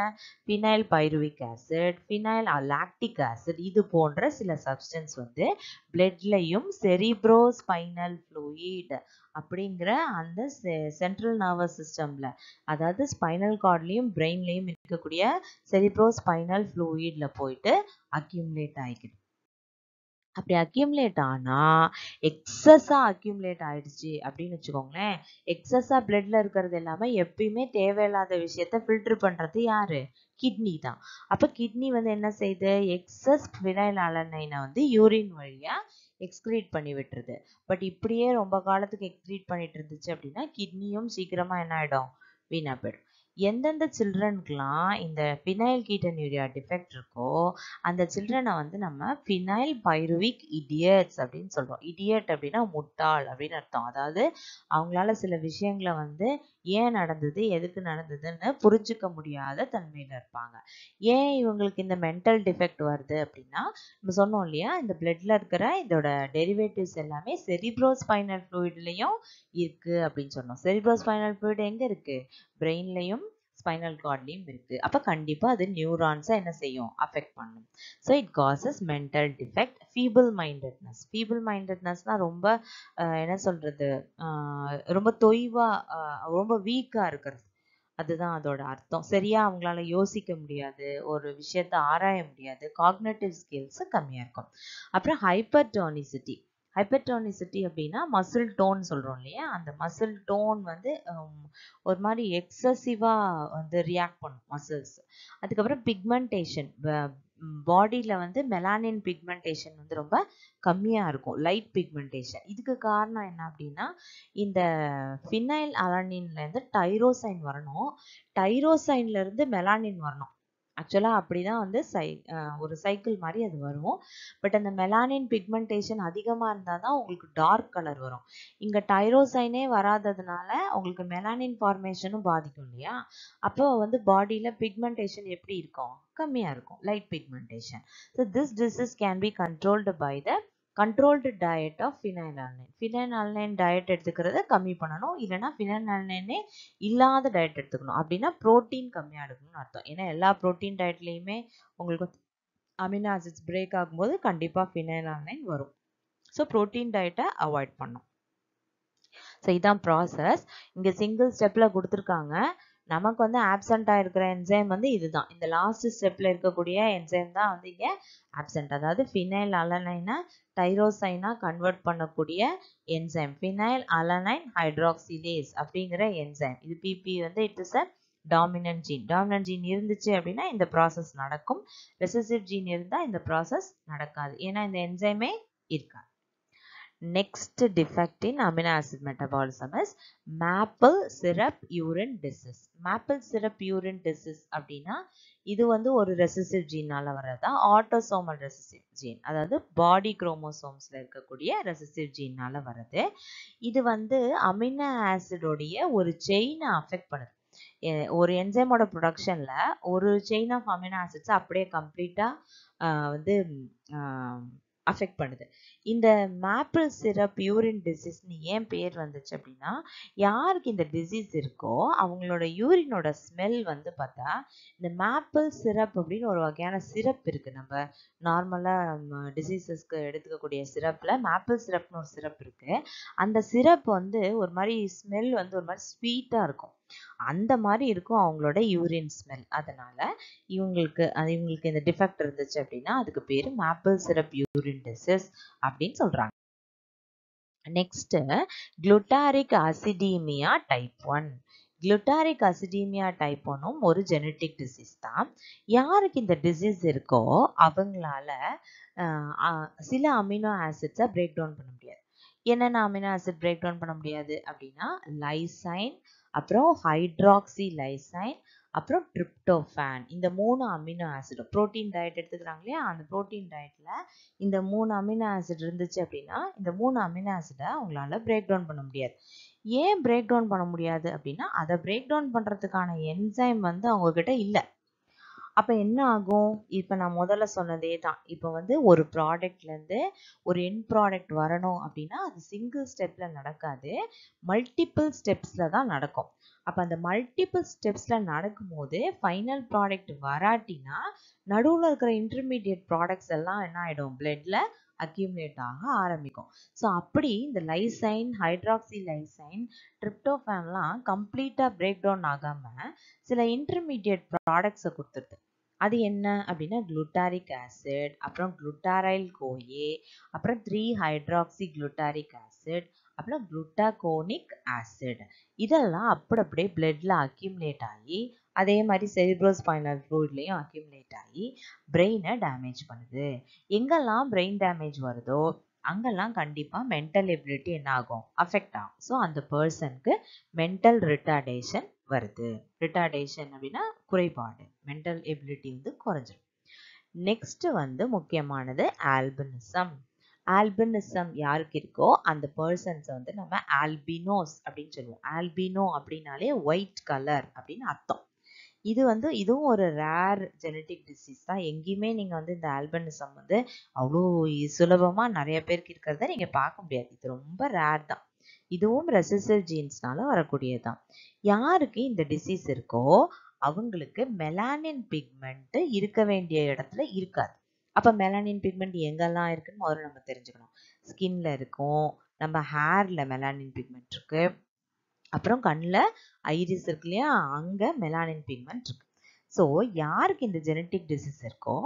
phenyl pyruvic acid phenyllactic acid இது போன்ற சில சப்ஸ்டன்ஸ் வந்து பிளட்லையும் செரிப்ரோ ஸ்பைனல் ஃப்ளூயிட் அப்படிங்கிற அந்த சென்ட்ரல் நர்வஸ் சிஸ்டமில் அதாவது ஸ்பைனல் கார்ட்லேயும் பிரெயின்லேயும் இருக்கக்கூடிய செரிப்ரோ ஸ்பைனல் ஃப்ளூயிடில் போயிட்டு அக்யூமுலேட் ஆகிக்கிட்டு அப்படி அக்யூம்லேட் ஆனால் எக்ஸஸாக அக்யூம்லேட் ஆயிடுச்சு அப்படின்னு வச்சுக்கோங்களேன் எக்ஸஸாக பிளட்டில் இருக்கிறது எல்லாமே எப்பயுமே தேவையில்லாத விஷயத்த ஃபில்ட்ரு பண்ணுறது யார் கிட்னி தான் அப்போ கிட்னி வந்து என்ன செய்யுது எக்ஸஸ் வினைல் அலனைனை வந்து யூரின் வழியாக எக்ஸ்க்ரீட் பண்ணி விட்டுருது பட் இப்படியே ரொம்ப காலத்துக்கு எக்ஸ்க்ரீட் பண்ணிட்டு இருந்துச்சு அப்படின்னா கிட்னியும் சீக்கிரமாக என்ன ஆகிடும் வீணாக போயிடும் எந்தெந்த சில்ட்ரனுக்கெல்லாம் இந்த ஃபினைல் கீட்டன் யூரியா டிஃபெக்ட் இருக்கோ அந்த சில்ட்ரனை வந்து நம்ம ஃபினைல் பைருவிக் இடியட்ஸ் அப்படின்னு சொல்கிறோம் இடியட் அப்படின்னா முட்டாள் அப்படின்னு அர்த்தம் அதாவது அவங்களால சில விஷயங்களை வந்து ஏன் நடந்தது எதுக்கு நடந்ததுன்னு புரிஞ்சுக்க முடியாத தன்மையில் இருப்பாங்க ஏன் இவங்களுக்கு இந்த மென்டல் டிஃபெக்ட் வருது அப்படின்னா நம்ம சொன்னோம் இல்லையா இந்த பிளட்ல இருக்கிற இதோட டெரிவேட்டிவ்ஸ் எல்லாமே செரிப்ரோஸ் ஸ்பைனல் ஃப்ளூயிட்லையும் இருக்கு அப்படின்னு சொன்னோம் செரிப்ரோஸ் ஸ்பைனல் ஃப்ளூயிட் எங்க இருக்கு பிரெயின்லையும் ஸ்பைனல் கார்ட்லையும் இருக்குது அப்போ கண்டிப்பாக அது நியூரான்ஸை என்ன செய்யும் அஃபெக்ட் பண்ணும் so it causes mental defect feeble mindedness feeble மைண்டட்னஸ்னால் ரொம்ப என்ன சொல்கிறது ரொம்ப தொய்வாக ரொம்ப வீக்காக இருக்கிறது அதுதான் அதோட அர்த்தம் சரியாக அவங்களால யோசிக்க முடியாது ஒரு விஷயத்த ஆராய முடியாது காக்னேட்டிவ் ஸ்கில்ஸ் கம்மியாக இருக்கும் அப்புறம் ஹைப்பர்டோனிசிட்டி ஹைப்பர்டோனிசிட்டி அப்படின்னா மசில் டோன் சொல்கிறோம் இல்லையா அந்த மசில் டோன் வந்து ஒரு மாதிரி எக்ஸசிவாக வந்து ரியாக்ட் பண்ணும் மசில்ஸ் அதுக்கப்புறம் பிக்மெண்டேஷன் பாடியில் வந்து மெலானின் பிக்மெண்டேஷன் வந்து ரொம்ப கம்மியாக இருக்கும் லைட் பிக்மெண்டேஷன் இதுக்கு காரணம் என்ன அப்படின்னா இந்த ஃபினைல் அலானின்லேருந்து டைரோசைன் வரணும் டைரோசைன்லேருந்து மெலானின் வரணும் ஆக்சுவலாக அப்படி தான் வந்து சை ஒரு சைக்கிள் மாதிரி அது வரும் பட் அந்த மெலானின் பிக்மெண்டேஷன் அதிகமாக இருந்தால் தான் உங்களுக்கு டார்க் கலர் வரும் இங்கே டைரோசைனே வராததுனால உங்களுக்கு மெலானின் ஃபார்மேஷனும் பாதிக்கும் இல்லையா அப்போ வந்து பாடியில் பிக்மெண்டேஷன் எப்படி இருக்கும் கம்மியாக இருக்கும் light pigmentation so this disease can be controlled by the controlled diet of phenylalanine phenylalanine diet எடுத்துக்கிறத கம்மி பண்ணணும் இல்லைனா ஃபினைலால்னைனே இல்லாத டயட் எடுத்துக்கணும் அப்படின்னா ப்ரோட்டீன் கம்மியாக எடுக்கணும்னு அர்த்தம் ஏன்னா எல்லா ப்ரோட்டீன் டயட்லேயுமே உங்களுக்கு அமினோ ஆசிட்ஸ் பிரேக் ஆகும்போது கண்டிப்பாக ஃபினைலால்னைன் வரும் ஸோ ப்ரோட்டீன் டயட்டை அவாய்ட் பண்ணும் ஸோ இதான் ப்ராசஸ் இங்கே சிங்கிள் ஸ்டெப்பில் கொடுத்துருக்காங்க நமக்கு வந்து ஆப்சண்ட்டாக இருக்கிற என்சைம் வந்து இதுதான் இந்த லாஸ்ட் ஸ்டெப்பில் இருக்கக்கூடிய என்சைம் தான் வந்து இங்கே ஆப்சண்ட் அதாவது ஃபினைல் அலனைனை டைரோசைனாக கன்வெர்ட் பண்ணக்கூடிய என்சைம் ஃபினைல் அலனைன் ஹைட்ராக்சிலேஸ் அப்படிங்கிற என்சைம் இது பிபி வந்து it is a dominant gene dominant gene இருந்துச்சு அப்படின்னா இந்த ப்ராசஸ் நடக்கும் ரெசசிவ் ஜீன் இருந்தால் இந்த ப்ராசஸ் நடக்காது ஏன்னா இந்த என்சைமே இருக்காது Next defect in amino acid metabolism is maple syrup urine disease. Maple syrup urine disease அப்படின்னா இது வந்து ஒரு recessive ஜீனால வர்றதா ஆட்டோசோமல் ரெசிசிவ் ஜீன் அதாவது பாடி குரோமோசோம்ஸ்ல இருக்கக்கூடிய ரெசிசிவ் ஜீனால வருது இது வந்து அமினோ ஆசிடோடைய ஒரு செயினை அஃபெக்ட் பண்ணுது ஒரு என்ஜைமோட ப்ரொடக்ஷனில் ஒரு செயின் ஆஃப் அமினோ ஆசிட்ஸ் அப்படியே கம்ப்ளீட்டாக வந்து அஃபெக்ட் பண்ணுது இந்த மேப்பிள் சிரப் யூரின் டிசீஸ்னு ஏன் பேர் வந்துச்சு அப்படின்னா யாருக்கு இந்த டிசீஸ் இருக்கோ அவங்களோட யூரினோட ஸ்மெல் வந்து பார்த்தா இந்த மேப்பிள் சிரப் அப்படின்னு ஒரு வகையான சிரப் இருக்குது நம்ம நார்மலாக டிசீசஸ்க்கு எடுத்துக்கக்கூடிய சிரப்பில் மேப்பிள் சிரப்னு ஒரு சிரப் இருக்குது அந்த சிரப் வந்து ஒரு மாதிரி ஸ்மெல் வந்து ஒரு மாதிரி ஸ்வீட்டாக இருக்கும் அந்த மாதிரி இருக்கும் அவங்களோட யூரின் ஸ்மெல் அதனால இவங்களுக்கு இவங்களுக்கு இந்த டிஃபெக்ட் இருந்துச்சு அப்படின்னா அதுக்கு பேர் மேப்பிள் சிரப் யூரின் டிசீஸ் அப்படின்னு சொல்றாங்க next glutaric acidaemia type one glutaric acidaemia type ஒன்றும் ஒரு ஜெனட்டிக் டிசீஸ் தான் யாருக்கு இந்த டிசீஸ் இருக்கோ அவங்களால சில அமினோ ஆசிட்ஸை பிரேக் டவுன் பண்ண முடியாது என்னென்ன அமினோ ஆசிட் பிரேக் டவுன் பண்ண முடியாது அப்படின்னா லைசைன் அப்புறம் ஹைட்ராக்சி லைசைன் அப்புறம் ட்ரிப்டோஃபேன் இந்த மூணு அமினோ ஆசிட் ப்ரோட்டீன் டயட் எடுத்துக்கிறாங்க இல்லையா அந்த ப்ரோட்டீன் டயட்டில் இந்த மூணு அமினோ ஆசிட் இருந்துச்சு அப்படின்னா இந்த மூணு அமினோ ஆசிடை அவங்களால பிரேக் டவுன் பண்ண முடியாது ஏன் பிரேக் டவுன் பண்ண முடியாது அப்படின்னா அதை பிரேக் டவுன் பண்ணுறதுக்கான என்சைம் வந்து அவங்கக்கிட்ட இல்லை அப்போ என்ன ஆகும் இப்போ நான் முதல்ல சொன்னதே தான் இப்போ வந்து ஒரு ப்ராடக்ட்லேருந்து ஒரு என் ப்ராடக்ட் வரணும் அப்படின்னா அது சிங்கிள் ஸ்டெப்பில் நடக்காது மல்டிபிள் ஸ்டெப்ஸில் தான் நடக்கும் அப்போ அந்த மல்டிபிள் ஸ்டெப்ஸில் நடக்கும்போது ஃபைனல் ப்ராடக்ட் வராட்டினா நடுவில் இருக்கிற இன்டர்மீடியட் ப்ராடக்ட்ஸ் எல்லாம் என்ன ஆகிடும் பிளட்டில் அக்யூமுலேட் ஆக ஆரம்பிக்கும் ஸோ அப்படி இந்த லைசைன் ஹைட்ராக்சி லைசைன் ட்ரிப்டோஃபேன்லாம் கம்ப்ளீட்டாக பிரேக் டவுன் ஆகாமல் சில இன்டர்மீடியட் ப்ராடக்ட்ஸை கொடுத்துருது அது என்ன அப்படின்னா குளுட்டாரிக் ஆசிட் அப்புறம் குளுட்டாரைல் கோயே அப்புறம் த்ரீ ஹைட்ராக்சி குளுட்டாரிக் ஆசிட் அப்புறம் குளுட்டாகோனிக் ஆசிட் இதெல்லாம் அப்படி அப்படியே பிளட்ல அக்யூமுலேட் ஆகி அதே மாதிரி செரிப்ரோ ஸ்பைனல் ஃப்ளூட்லேயும் அக்யூமுலேட் ஆகி பிரெயினை டேமேஜ் பண்ணுது எங்கெல்லாம் பிரெயின் டேமேஜ் வருதோ அங்கெல்லாம் கண்டிப்பாக மென்டல் எபிலிட்டி என்ன ஆகும் அஃபெக்ட் ஆகும் ஸோ அந்த பர்சனுக்கு மென்டல் ரிட்டார்டேஷன் வருது ரிட்டார்டேஷன் அப்படின்னா குறைபாடு மென்டல் எபிலிட்டி வந்து குறைஞ்சிடும் நெக்ஸ்ட் வந்து முக்கியமானது ஆல்பனிசம் ஆல்பினிசம் யாருக்கு இருக்கோ அந்த பர்சன்ஸை வந்து நம்ம ஆல்பினோஸ் அப்படின்னு சொல்லுவோம் ஆல்பினோ அப்படின்னாலே ஒயிட் கலர் அப்படின்னு அர்த்தம் இது வந்து இதுவும் ஒரு ரேர் ஜெனட்டிக் டிசீஸ் தான் எங்கேயுமே நீங்கள் வந்து இந்த ஆல்பனிசம் வந்து அவ்வளோ சுலபமாக நிறைய பேருக்கு இருக்கிறத நீங்கள் பார்க்க முடியாது இது ரொம்ப ரேர் தான் இதுவும் ரெசசிவ் ஜீன்ஸ்னால வரக்கூடியது தான் யாருக்கு இந்த டிசீஸ் இருக்கோ அவங்களுக்கு மெலானின் பிக்மெண்ட் இருக்க வேண்டிய இடத்துல இருக்காது அப்போ மெலானின் பிக்மெண்ட் எங்கெல்லாம் இருக்குன்னு முதல்ல நம்ம தெரிஞ்சுக்கணும் ஸ்கின்ல இருக்கும் நம்ம ஹேர்ல மெலானின் பிக்மெண்ட் இருக்கு அப்புறம் கண்ணில் ஐரிஸ் இருக்கு இல்லையா அங்கே மெலானின் பிக்மெண்ட் இருக்கு ஸோ யாருக்கு இந்த ஜெனட்டிக் டிசீஸ் இருக்கோ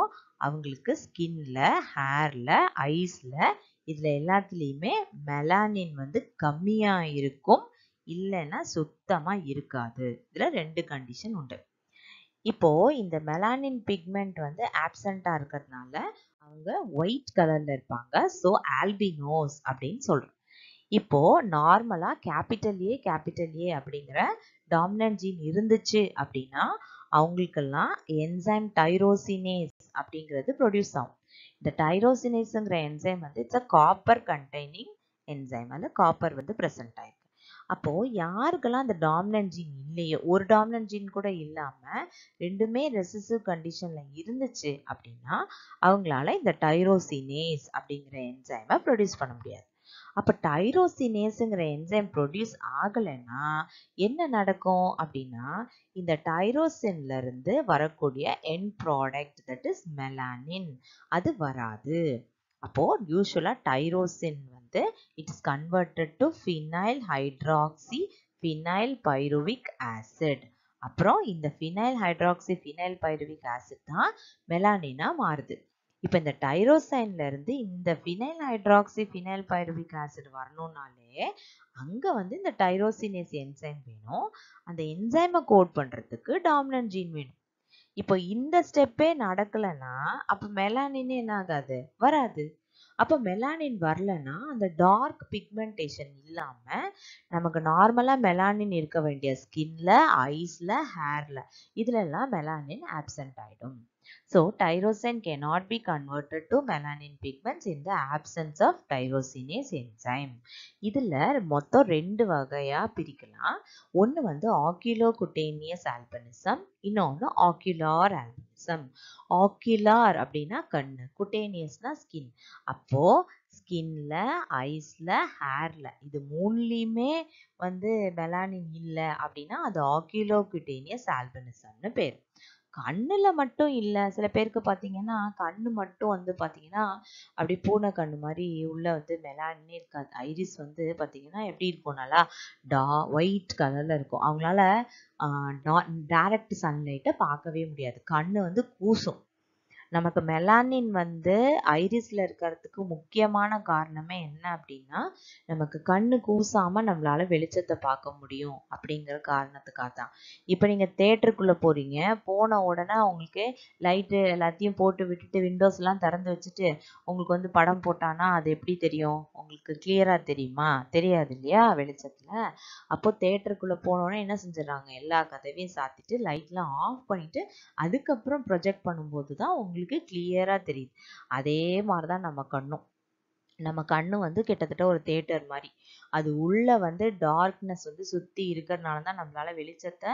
அவங்களுக்கு ஸ்கின்ல ஹேர்ல ஐஸ்ல இதில் எல்லாத்துலேயுமே மெலானின் வந்து கம்மியாக இருக்கும் இல்லைன்னா சுத்தமாக இருக்காது இதில் ரெண்டு கண்டிஷன் உண்டு இப்போது இந்த மெலானின் பிக்மெண்ட் வந்து ஆப்சண்ட்டாக இருக்கிறதுனால அவங்க ஒயிட் கலரில் இருப்பாங்க ஸோ ஆல்பினோஸ் அப்படின்னு சொல்கிறோம் இப்போ நார்மலாக கேபிட்டல் ஏ கேபிட்டல் ஏ அப்படிங்கிற டாமினன்ட் ஜீன் இருந்துச்சு அப்படின்னா அவங்களுக்கெல்லாம் என்சைம் டைரோசினேஸ் அப்படிங்கிறது ப்ரொடியூஸ் ஆகும் இந்த டைரோசினேஸுங்கிற என்சைம் வந்து it's a copper containing enzyme அதில் காப்பர் வந்து ப்ரெசென்ட் ஆயிருக்கு அப்போ யாருக்கெல்லாம் அந்த டாமினன்ட் ஜீன் இல்லையோ ஒரு டாமினன்ட் ஜீன் கூட இல்லாம ரெண்டுமே ரெசிசிவ் கண்டிஷன்ல இருந்துச்சு அப்படின்னா அவங்களால இந்த டைரோசினேஸ் அப்படிங்கிற என்சைமை ப்ரொடியூஸ் பண்ண முடியாது அப்போ டைரோசினேஸுங்கிற என்சைம் ப்ரொடியூஸ் ஆகலைன்னா என்ன நடக்கும் அப்படின்னா இந்த டைரோசின்ல இருந்து வரக்கூடிய end product that is melanin அது வராது அப்போ யூஸ்வலாக டைரோசின் வந்து it's converted to phenyl hydroxy phenyl pyruvic acid அப்புறம் இந்த phenyl hydroxy phenyl pyruvic acid தான் மெலானினா மாறுது இப்போ இந்த டைரோசைன்ல இருந்து இந்த phenyl hydroxy phenyl pyruvic acid வரணும்னாலே அங்கே வந்து இந்த டைரோசினேஸ் என்சைம் வேணும் அந்த என்சைமை கோட் பண்ணுறதுக்கு டாமினன்ட் ஜீன் வேணும் இப்போ இந்த ஸ்டெப்பே நடக்கலைன்னா அப்போ மெலானின்னு என்ன ஆகாது வராது அப்போ மெலானின் வரலன்னா அந்த டார்க் பிக்மெண்டேஷன் இல்லாமல் நமக்கு நார்மலாக மெலானின் இருக்க வேண்டிய ஸ்கின்ல ஐஸில் ஹேரில் இதுலெல்லாம் மெலானின் ஆப்சண்ட் ஆகிடும் ஸோ கே cannot be converted to melanin pigments in the absence of tyrosinase enzyme. இதில் மொத்தம் ரெண்டு வகையாக பிரிக்கலாம் ஒன்று வந்து ஆக்யூலோ குட்டேனியஸ் ஆல்பனிசம் இன்னொன்று ஆக்கியுலார் ஆல்பனிசம் மெக்கானிசம் ஆக்யுலார் அப்படின்னா கண்ணு குட்டேனியஸ்னா ஸ்கின் அப்போ ஸ்கின்ல ஐஸ்ல ஹேர்ல இது மூணுலையுமே வந்து மெலானின் இல்லை அப்படின்னா அது ஆக்கிலோ குட்டேனியஸ் ஆல்பனிசம்னு பேர் கண்ணில் மட்டும் இல்லை சில பேருக்கு பார்த்தீங்கன்னா கண்ணு மட்டும் வந்து பார்த்தீங்கன்னா அப்படி பூனை கண்ணு மாதிரி உள்ளே வந்து மெலானே இருக்காது ஐரிஸ் வந்து பார்த்தீங்கன்னா எப்படி இருக்கும் நல்லா டா ஒயிட் கலரில் இருக்கும் அவங்களால டேரக்ட் சன்லைட்டை பார்க்கவே முடியாது கண்ணு வந்து கூசும் நமக்கு மெலானின் வந்து ஐரிஸில் இருக்கிறதுக்கு முக்கியமான காரணமே என்ன அப்படின்னா நமக்கு கண்ணு கூசாமல் நம்மளால் வெளிச்சத்தை பார்க்க முடியும் அப்படிங்கிற காரணத்துக்காக தான் இப்போ நீங்கள் தேட்டருக்குள்ளே போகிறீங்க போன உடனே உங்களுக்கு லைட்டு எல்லாத்தையும் போட்டு விட்டுட்டு விண்டோஸ்லாம் திறந்து வச்சுட்டு உங்களுக்கு வந்து படம் போட்டானா அது எப்படி தெரியும் உங்களுக்கு கிளியராக தெரியுமா தெரியாது இல்லையா வெளிச்சத்தில் அப்போது தேட்டருக்குள்ளே போனோடனே என்ன செஞ்சிடறாங்க எல்லா கதவையும் சாத்திட்டு லைட்லாம் ஆஃப் பண்ணிவிட்டு அதுக்கப்புறம் ப்ரொஜெக்ட் பண்ணும்போது தான் உங்களுக்கு அவங்களுக்கு கிளியராக தெரியுது அதே மாதிரி தான் நம்ம கண்ணும் நம்ம கண்ணு வந்து கிட்டத்தட்ட ஒரு தேட்டர் மாதிரி அது உள்ளே வந்து டார்க்னஸ் வந்து சுற்றி இருக்கிறதுனால தான் நம்மளால் வெளிச்சத்தை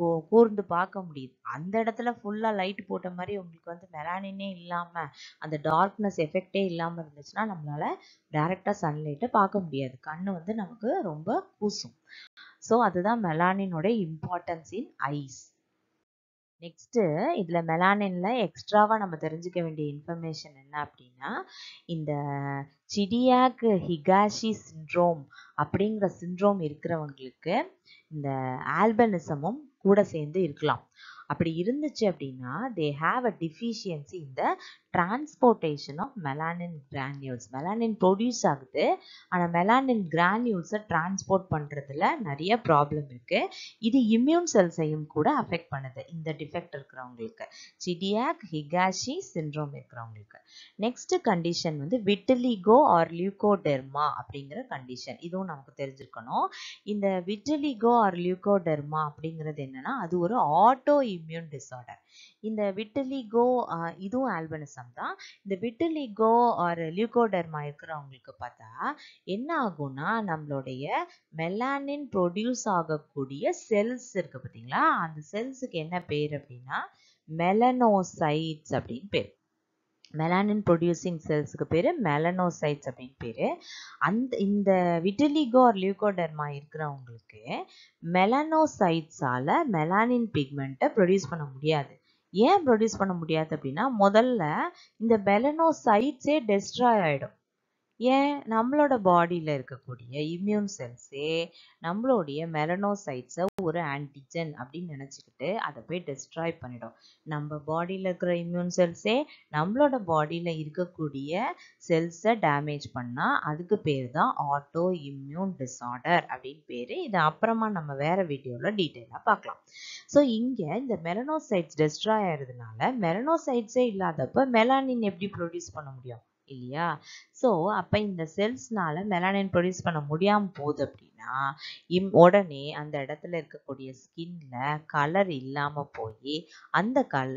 கூ கூர்ந்து பார்க்க முடியுது அந்த இடத்துல ஃபுல்லாக லைட் போட்ட மாதிரி உங்களுக்கு வந்து மெலானினே இல்லாமல் அந்த டார்க்னஸ் எஃபெக்டே இல்லாமல் இருந்துச்சுன்னா நம்மளால டைரெக்டாக சன்லைட்டை பார்க்க முடியாது கண் வந்து நமக்கு ரொம்ப கூசும் ஸோ அதுதான் மெலானினோட இம்பார்ட்டன்ஸ் இன் ஐஸ் நெக்ஸ்ட் இதில் மெலானின்ல எக்ஸ்ட்ராவாக நம்ம தெரிஞ்சுக்க வேண்டிய இன்ஃபர்மேஷன் என்ன அப்படின்னா இந்த சிடியாக் ஹிகாஷி சிண்ட்ரோம் அப்படிங்கிற சிண்ட்ரோம் இருக்கிறவங்களுக்கு இந்த ஆல்பனிசமும் கூட சேர்ந்து இருக்கலாம் அப்படி இருந்துச்சு அப்படின்னா தே ஹாவ் அ டிஃபிஷியன்சி இந்த transportation of melanin granules melanin produce ஆகுது ஆனால் மெலானின் கிரானியூல்ஸை டிரான்ஸ்போர்ட் பண்ணுறதுல நிறைய ப்ராப்ளம் இருக்குது இது இம்யூன் செல்ஸையும் கூட அஃபெக்ட் பண்ணுது இந்த டிஃபெக்ட் இருக்கிறவங்களுக்கு சிடியாக் ஹிகாஷி சின்ரோம் இருக்கிறவங்களுக்கு நெக்ஸ்ட் கண்டிஷன் வந்து விட்டிலிகோ ஆர் லியூகோடெர்மா அப்படிங்கிற கண்டிஷன் இதுவும் நமக்கு தெரிஞ்சிருக்கணும் இந்த விட்டிலிகோ ஆர் லியூகோடெர்மா அப்படிங்கிறது என்னன்னா அது ஒரு ஆட்டோ இம்யூன் டிஸார்டர் இந்த விட்டலிகோ இதுவும் ஆல்பனிசம் தான் இந்த விட்டலிகோ ஆர் லியூகோடர்மா இருக்கிறவங்களுக்கு பார்த்தா என்ன ஆகும்னா நம்மளுடைய மெலானின் ப்ரொடியூஸ் ஆகக்கூடிய செல்ஸ் இருக்குது பார்த்தீங்களா அந்த செல்ஸுக்கு என்ன பேர் அப்படின்னா மெலனோசைட்ஸ் அப்படின்னு பேர் மெலானின் ப்ரொடியூசிங் செல்ஸுக்கு பேர் மெலனோசைட்ஸ் அப்படின்னு பேர் அந்த இந்த விட்டலிகோ ஆர் லியூகோடர்மா இருக்கிறவங்களுக்கு மெலனோசைட்ஸால் மெலானின் பிக்மெண்ட்டை ப்ரொடியூஸ் பண்ண முடியாது ஏன் ப்ரொடியூஸ் பண்ண முடியாது அப்படின்னா முதல்ல இந்த மெலனோசைட்ஸே டெஸ்ட்ராய் ஆகிடும் ஏன் நம்மளோட பாடியில் இருக்கக்கூடிய இம்யூன் செல்ஸே நம்மளுடைய மெலனோசைட்ஸை ஒரு ஆன்டிஜன் அப்படின்னு நினச்சிக்கிட்டு அதை போய் டெஸ்ட்ராய் பண்ணிடும் நம்ம பாடியில் இருக்கிற இம்யூன் செல்ஸே நம்மளோட பாடியில் இருக்கக்கூடிய செல்ஸை டேமேஜ் பண்ணால் அதுக்கு பேர் தான் ஆட்டோ இம்யூன் டிஸார்டர் அப்படின்னு பேர் இது அப்புறமா நம்ம வேறு வீடியோவில் டீட்டெயிலாக பார்க்கலாம் ஸோ இங்கே இந்த மெலனோசைட்ஸ் டெஸ்ட்ராய் ஆகிறதுனால மெலனோசைட்ஸே இல்லாதப்போ மெலானின் எப்படி ப்ரொடியூஸ் பண்ண முடியும் இல்லையா ஸோ அப்போ இந்த செல்ஸ்னால மெலானின் ப்ரொடியூஸ் பண்ண முடியாமல் போகுது அப்படின்னா இம் உடனே அந்த இடத்துல இருக்கக்கூடிய ஸ்கின்ல கலர் இல்லாமல் போய் அந்த கல்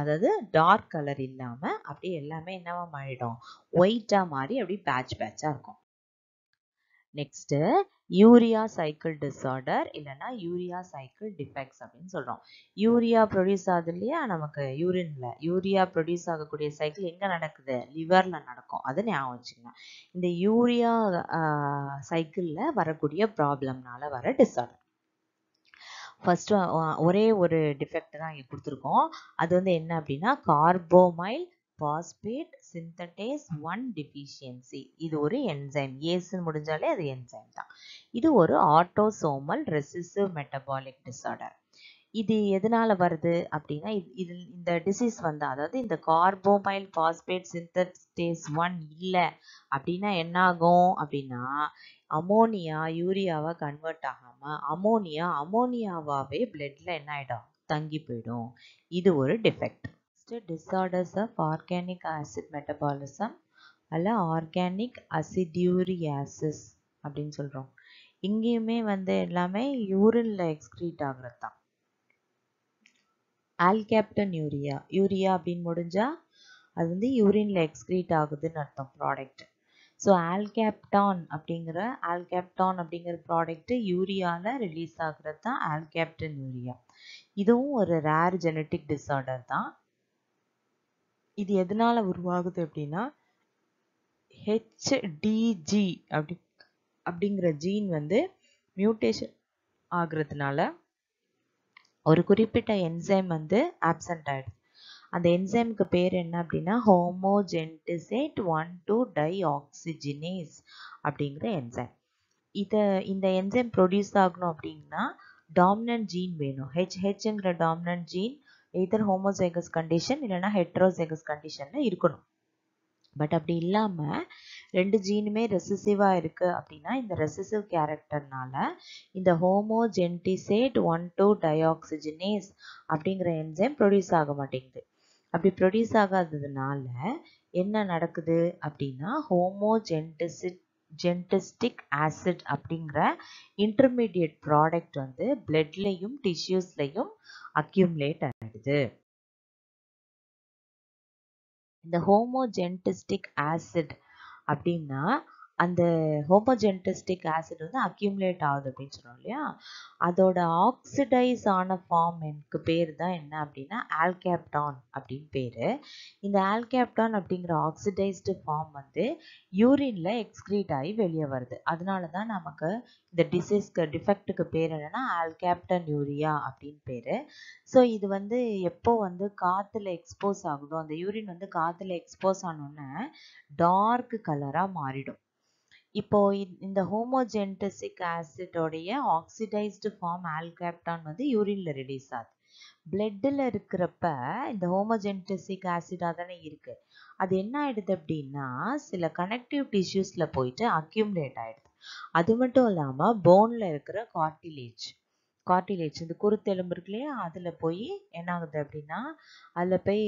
அதாவது டார்க் கலர் இல்லாமல் அப்படியே எல்லாமே என்னவாக மாறிடும் ஒயிட்டாக மாறி அப்படியே பேட்ச் பேட்சாக இருக்கும் நெக்ஸ்ட்டு யூரியா சைக்கிள் டிஸார்டர் இல்லைன்னா யூரியா சைக்கிள் டிஃபெக்ட்ஸ் அப்படின்னு சொல்கிறோம் யூரியா ப்ரொடியூஸ் ஆகுது இல்லையா நமக்கு யூரின்ல யூரியா ப்ரொடியூஸ் ஆகக்கூடிய சைக்கிள் எங்கே நடக்குது லிவரில் நடக்கும் அது ஞாபகம் வச்சுக்கோங்க இந்த யூரியா சைக்கிளில் வரக்கூடிய ப்ராப்ளம்னால வர டிஸார்டர் ஃபஸ்ட்டு ஒரே ஒரு டிஃபெக்ட் தான் இங்கே கொடுத்துருக்கோம் அது வந்து என்ன அப்படின்னா carbamoyl phosphate synthetase one deficiency இது ஒரு என்சைம் ஏசு முடிஞ்சாலே அது என்சைம் தான் இது ஒரு ஆட்டோசோமல் ரெசிசிவ் மெட்டபாலிக் டிசார்டர் இது எதனால வருது அப்படின்னா இது இந்த டிசீஸ் வந்து அதாவது இந்த கார்போமைல் பாஸ்பேட் சிந்தடேஸ் ஒன் இல்லை அப்படின்னா என்னாகும் அப்படின்னா அமோனியா யூரியாவை கன்வெர்ட் ஆகாமல் அமோனியா அமோனியாவாகவே பிளட்டில் என்ன ஆகிடும் தங்கி போயிடும் இது ஒரு defect first disorders of organic acid metabolism அல்ல ஆர்கானிக் அசிடியூரியாசிஸ் அப்படின்னு சொல்கிறோம் இங்கேயுமே வந்து எல்லாமே யூரினில் எக்ஸ்க்ரீட் ஆகிறது தான் ஆல்கேப்டன் யூரியா யூரியா அப்படின்னு முடிஞ்சால் அது வந்து யூரினில் எக்ஸ்க்ரீட் ஆகுதுன்னு அர்த்தம் ப்ராடக்ட் ஸோ ஆல்கேப்டான் அப்படிங்கிற ஆல்கேப்டான் அப்படிங்கிற ப்ராடக்ட்டு யூரியாவில் ரிலீஸ் ஆகுறது தான் ஆல்கேப்டன் யூரியா இதுவும் ஒரு ரேர் ஜெனட்டிக் டிஸார்டர் தான் இது எதனால உருவாகுது அப்படின்னா ஹெச்டிஜி அப்படி அப்படிங்கிற ஜீன் வந்து மியூட்டேஷன் ஆகுறதுனால ஒரு குறிப்பிட்ட என்சைம் வந்து ஆப்சண்ட் ஆயிடுது அந்த என்சைமுக்கு பேர் என்ன அப்படின்னா homogentisate one two dioxygenase அப்படிங்கிற என்சைம் இதை இந்த என்சைம் ப்ரொடியூஸ் ஆகணும் அப்படின்னா டாமினன்ட் ஜீன் வேணும் ஹெச் ஹெச்ங்கிற dominant gene either homozygous condition இல்லைனா ஹெட்ரோசைகஸ் கண்டிஷனில் இருக்கணும் பட் அப்படி இல்லாமல் ரெண்டு ஜீனுமே ரெசிசிவாக இருக்குது அப்படின்னா இந்த ரெசிசிவ் கேரக்டர்னால இந்த ஹோமோஜென்டிசேட் ஒன் டூ டயாக்சிஜினேஸ் அப்படிங்கிற என்ஜைம் ப்ரொடியூஸ் ஆக மாட்டேங்குது அப்படி ப்ரொடியூஸ் ஆகாததுனால என்ன நடக்குது அப்படின்னா ஹோமோஜென்டிசிட் ஜென்டஸ்டிக் ஆசிட் அப்படிங்கிற இன்டர்மீடியட் ப்ராடக்ட் வந்து பிளட்லையும் டிஷ்யூஸ்லையும் அக்யூமுலேட் ஆகிடுது இந்த ஹோமோஜென்டிஸ்டிக் ஆசிட் அப்படின்னா அந்த ஹோமோஜென்டிஸ்டிக் ஆசிட் வந்து அக்யூமுலேட் ஆகுது அப்படின்னு சொன்னோம் இல்லையா அதோட ஆக்சிடைஸ் ஆன எனக்கு பேர் தான் என்ன அப்படின்னா ஆல்கேப்டான் அப்படின்னு பேர் இந்த ஆல்கேப்டான் அப்படிங்கிற ஆக்சிடைஸ்டு ஃபார்ம் வந்து யூரின்ல எக்ஸ்கிரீட் ஆகி வெளியே வருது அதனால தான் நமக்கு இந்த டிசீஸ்க்கு டிஃபெக்ட்டுக்கு பேர் என்னன்னா ஆல்கேப்டன் யூரியா அப்படின்னு பேர் ஸோ இது வந்து எப்போ வந்து காற்றுல எக்ஸ்போஸ் ஆகுதோ அந்த யூரின் வந்து காற்றுல எக்ஸ்போஸ் ஆனோடனே டார்க் கலராக மாறிடும் இப்போ இந்த ஹோமோஜென்டசிக் ஆசிடோடைய ஆக்சிடைஸ்டு ஃபார்ம் ஆல்கேப்டான் வந்து யூரின்ல ரிலீஸ் ஆகுது பிளட்டில் இருக்கிறப்ப இந்த ஹோமோஜென்டசிக் ஆசிடாக தானே இருக்குது அது என்ன ஆயிடுது அப்படின்னா சில கனெக்டிவ் டிஷ்யூஸில் போயிட்டு அக்யூம்லேட் ஆயிடுது அது மட்டும் இல்லாமல் போனில் இருக்கிற கார்டிலேஜ் கார்டிலேஜ் இந்த குருத்தெலும்பு இருக்கு இல்லையா அதில் போய் என்ன ஆகுது அப்படின்னா அதில் போய்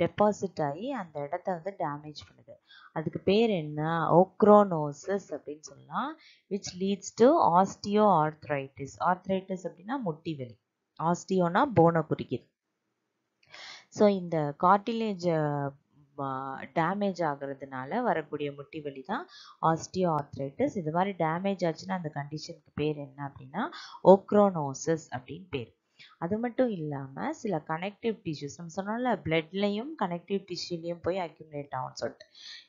டெபாசிட் ஆகி அந்த இடத்த வந்து டேமேஜ் பண்ணுது அதுக்கு பேர் என்ன ஓக்ரோனோசஸ் அப்படின்னு சொல்லலாம் which leads to osteoarthritis arthritis அப்படின்னா முட்டி வலி ஆஸ்டியோனா போனை குறிக்குது ஸோ இந்த கார்டிலேஜை டேமேஜ் ஆகுறதுனால வரக்கூடிய முட்டி வலி தான் ஆஸ்டியோ ஆர்த்ரைட்டிஸ் இது மாதிரி டேமேஜ் ஆச்சுன்னா அந்த கண்டிஷனுக்கு பேர் என்ன அப்படின்னா ஓக்ரோனோசிஸ் அப்படின்னு பேர் அது மட்டும் இல்லாமல் சில கனெக்டிவ் டிஷ்யூஸ் நம்ம சொன்னோம்ல பிளட்லையும் கனெக்டிவ் டிஷ்யூலையும் போய் அக்யூமுலேட் ஆகும்னு சொல்லிட்டு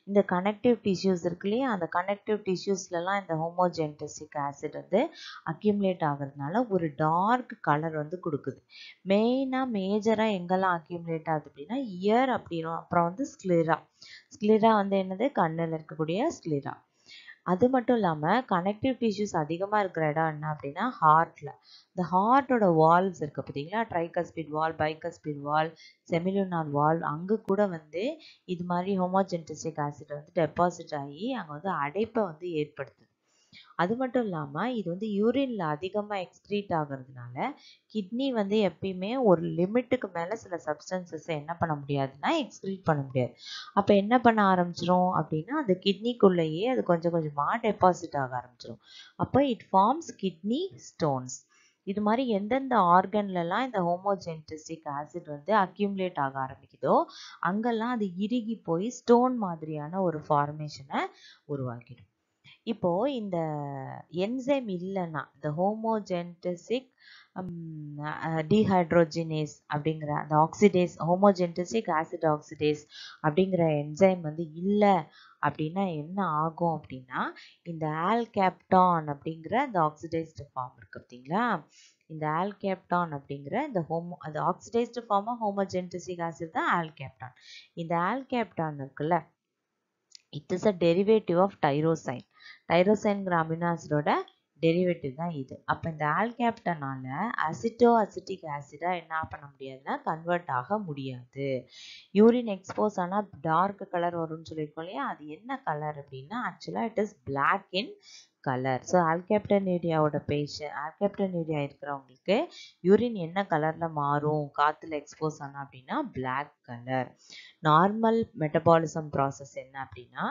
இந்த கனெக்டிவ் டிஷ்யூஸ் இருக்கு இல்லையா அந்த கனெக்டிவ் டிஷ்யூஸ்லலாம் இந்த ஹோமோஜென்டசிக் ஆசிட் வந்து அக்யூமுலேட் ஆகுறதுனால ஒரு டார்க் கலர் வந்து கொடுக்குது மெயினாக மேஜராக எங்கெல்லாம் அக்யூமுலேட் ஆகுது அப்படின்னா இயர் அப்படின்னா அப்புறம் வந்து ஸ்க்ளிரா ஸ்க்ளிரா வந்து என்னது கண்ணில் இருக்கக்கூடிய ஸ்க்ளிரா அது மட்டும் இல்லாமல் கனெக்டிவ் டிஷ்யூஸ் அதிகமாக இருக்கிற இடம் என்ன அப்படின்னா ஹார்ட்டில் இந்த ஹார்ட்டோட வால்ஸ் இருக்குது பார்த்தீங்களா tricuspid valve bicuspid valve semilunar valve அங்கே கூட வந்து இது மாதிரி ஹோமோஜென்டிசிக் ஆசிட் வந்து டெபாசிட் ஆகி அங்கே வந்து அடைப்பை வந்து ஏற்படுத்துது அது மட்டும் இல்லாமல் இது வந்து யூரின்ல அதிகமாக எக்ஸ்க்ரீட் ஆகிறதுனால கிட்னி வந்து எப்பயுமே ஒரு லிமிட்டுக்கு மேலே சில சப்ஸ்டன்சஸை என்ன பண்ண முடியாதுன்னா எக்ஸ்க்ரீட் பண்ண முடியாது அப்போ என்ன பண்ண ஆரம்பிச்சிரும் அப்படின்னா அந்த கிட்னிக்குள்ளேயே அது கொஞ்சம் கொஞ்சமாக டெபாசிட் ஆக ஆரம்பிச்சிரும் அப்போ இட் ஃபார்ம்ஸ் கிட்னி ஸ்டோன்ஸ் இது மாதிரி எந்தெந்த ஆர்கன்லலாம் இந்த ஹோமோஜென்டிஸ்டிக் ஆசிட் வந்து அக்யூமுலேட் ஆக ஆரம்பிக்குதோ அங்கெல்லாம் அது இறுகி போய் ஸ்டோன் மாதிரியான ஒரு ஃபார்மேஷனை உருவாக்கிடும் இப்போ இந்த என்சைம் இல்லைன்னா இந்த ஹோமோஜென்டசிக் டிஹைட்ரோஜினேஸ் அப்படிங்கிற அந்த ஆக்சிடேஸ் ஹோமோஜென்டசிக் ஆசிட் ஆக்சிடேஸ் அப்படிங்கிற என்சைம் வந்து இல்லை அப்படின்னா என்ன ஆகும் அப்படின்னா இந்த ஆல்கேப்டான் அப்படிங்கிற அந்த ஆக்சிடைஸ்டு ஃபார்ம் இருக்கு பார்த்தீங்களா இந்த ஆல்கேப்டான் அப்படிங்கிற இந்த ஹோமோ அது ஆக்சிடைஸ்டு ஃபார்மாக ஹோமோஜென்டசிக் ஆசிட் தான் ஆல்கேப்டான் இந்த ஆல்கேப்டான் இருக்குல்ல it is a derivative of tyrosine tyrosine கிராமினாஸோட டெரிவேட்டிவ் தான் இது அப்போ இந்த ஆல்கேப்டனால் அசிட்டோ அசிட்டிக் ஆசிடாக என்ன பண்ண முடியாதுன்னா கன்வெர்ட் ஆக முடியாது யூரின் எக்ஸ்போஸ் ஆனால் டார்க் கலர் வரும்னு சொல்லியிருக்கோம் இல்லையா அது என்ன கலர் அப்படின்னா ஆக்சுவலாக it is black in colour so passion patient area இருக்கிறவங்களுக்கு யூரின் என்ன கலரில் மாறும் காற்றுல எக்ஸ்போஸ் ஆனால் அப்படின்னா black colour normal metabolism process என்ன அப்படின்னா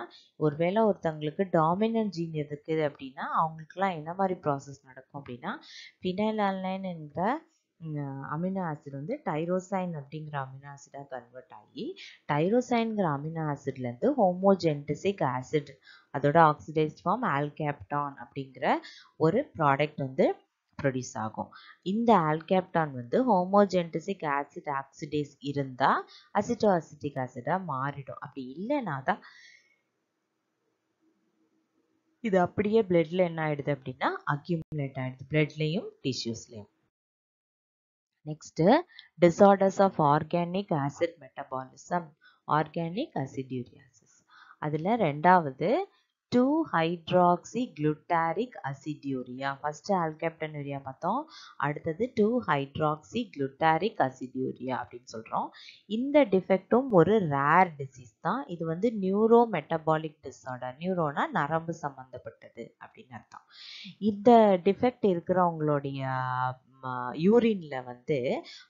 ஒருவேளை ஒருத்தவங்களுக்கு டாமினன்ட் ஜீன் இருக்குது அப்படின்னா அவங்களுக்குலாம் என்ன மாதிரி ப்ராசஸ் நடக்கும் அப்படின்னா ஃபினைல் ஆன்லைன் என்ற அமினோ ஆசிட் வந்து டைரோசைன் அப்படிங்கிற அமினோ ஆசிடாக கன்வெர்ட் ஆகி டைரோசைன்கிற அமினோ ஆசிட்லேருந்து ஹோமோஜென்டிசிக் ஆசிட் அதோட ஆக்சிடைஸ் ஃபார்ம் ஆல்கேப்டான் அப்படிங்கிற ஒரு ப்ராடக்ட் வந்து ப்ரொடியூஸ் ஆகும் இந்த ஆல்கேப்டான் வந்து ஹோமோஜென்டிசிக் ஆசிட் ஆக்சிடேஸ் இருந்தால் அசிட்டோ அசிட்டிக் ஆசிடாக மாறிடும் அப்படி இல்லைனா தான் இது அப்படியே பிளட்ல என்ன ஆயிடுது அப்படின்னா அக்யூமுலேட் ஆயிடுது பிளட்லையும் டிஷ்யூஸ்லையும் next disorders of organic acid metabolism organic acidurias அதில் ரெண்டாவது two hydroxy glutaric aciduria first urea பார்த்தோம் அடுத்தது டூ ஹைட்ராக்சி குளுட்டாரிக் அசிடியூரியா அப்படின்னு சொல்கிறோம் இந்த டிஃபெக்டும் ஒரு ரேர் டிசீஸ் தான் இது வந்து நியூரோ மெட்டபாலிக் டிஸார்டர் நியூரோனா நரம்பு சம்மந்தப்பட்டது அப்படின்னு அர்த்தம் இந்த டிஃபெக்ட் இருக்கிறவங்களுடைய யூரின்ல வந்து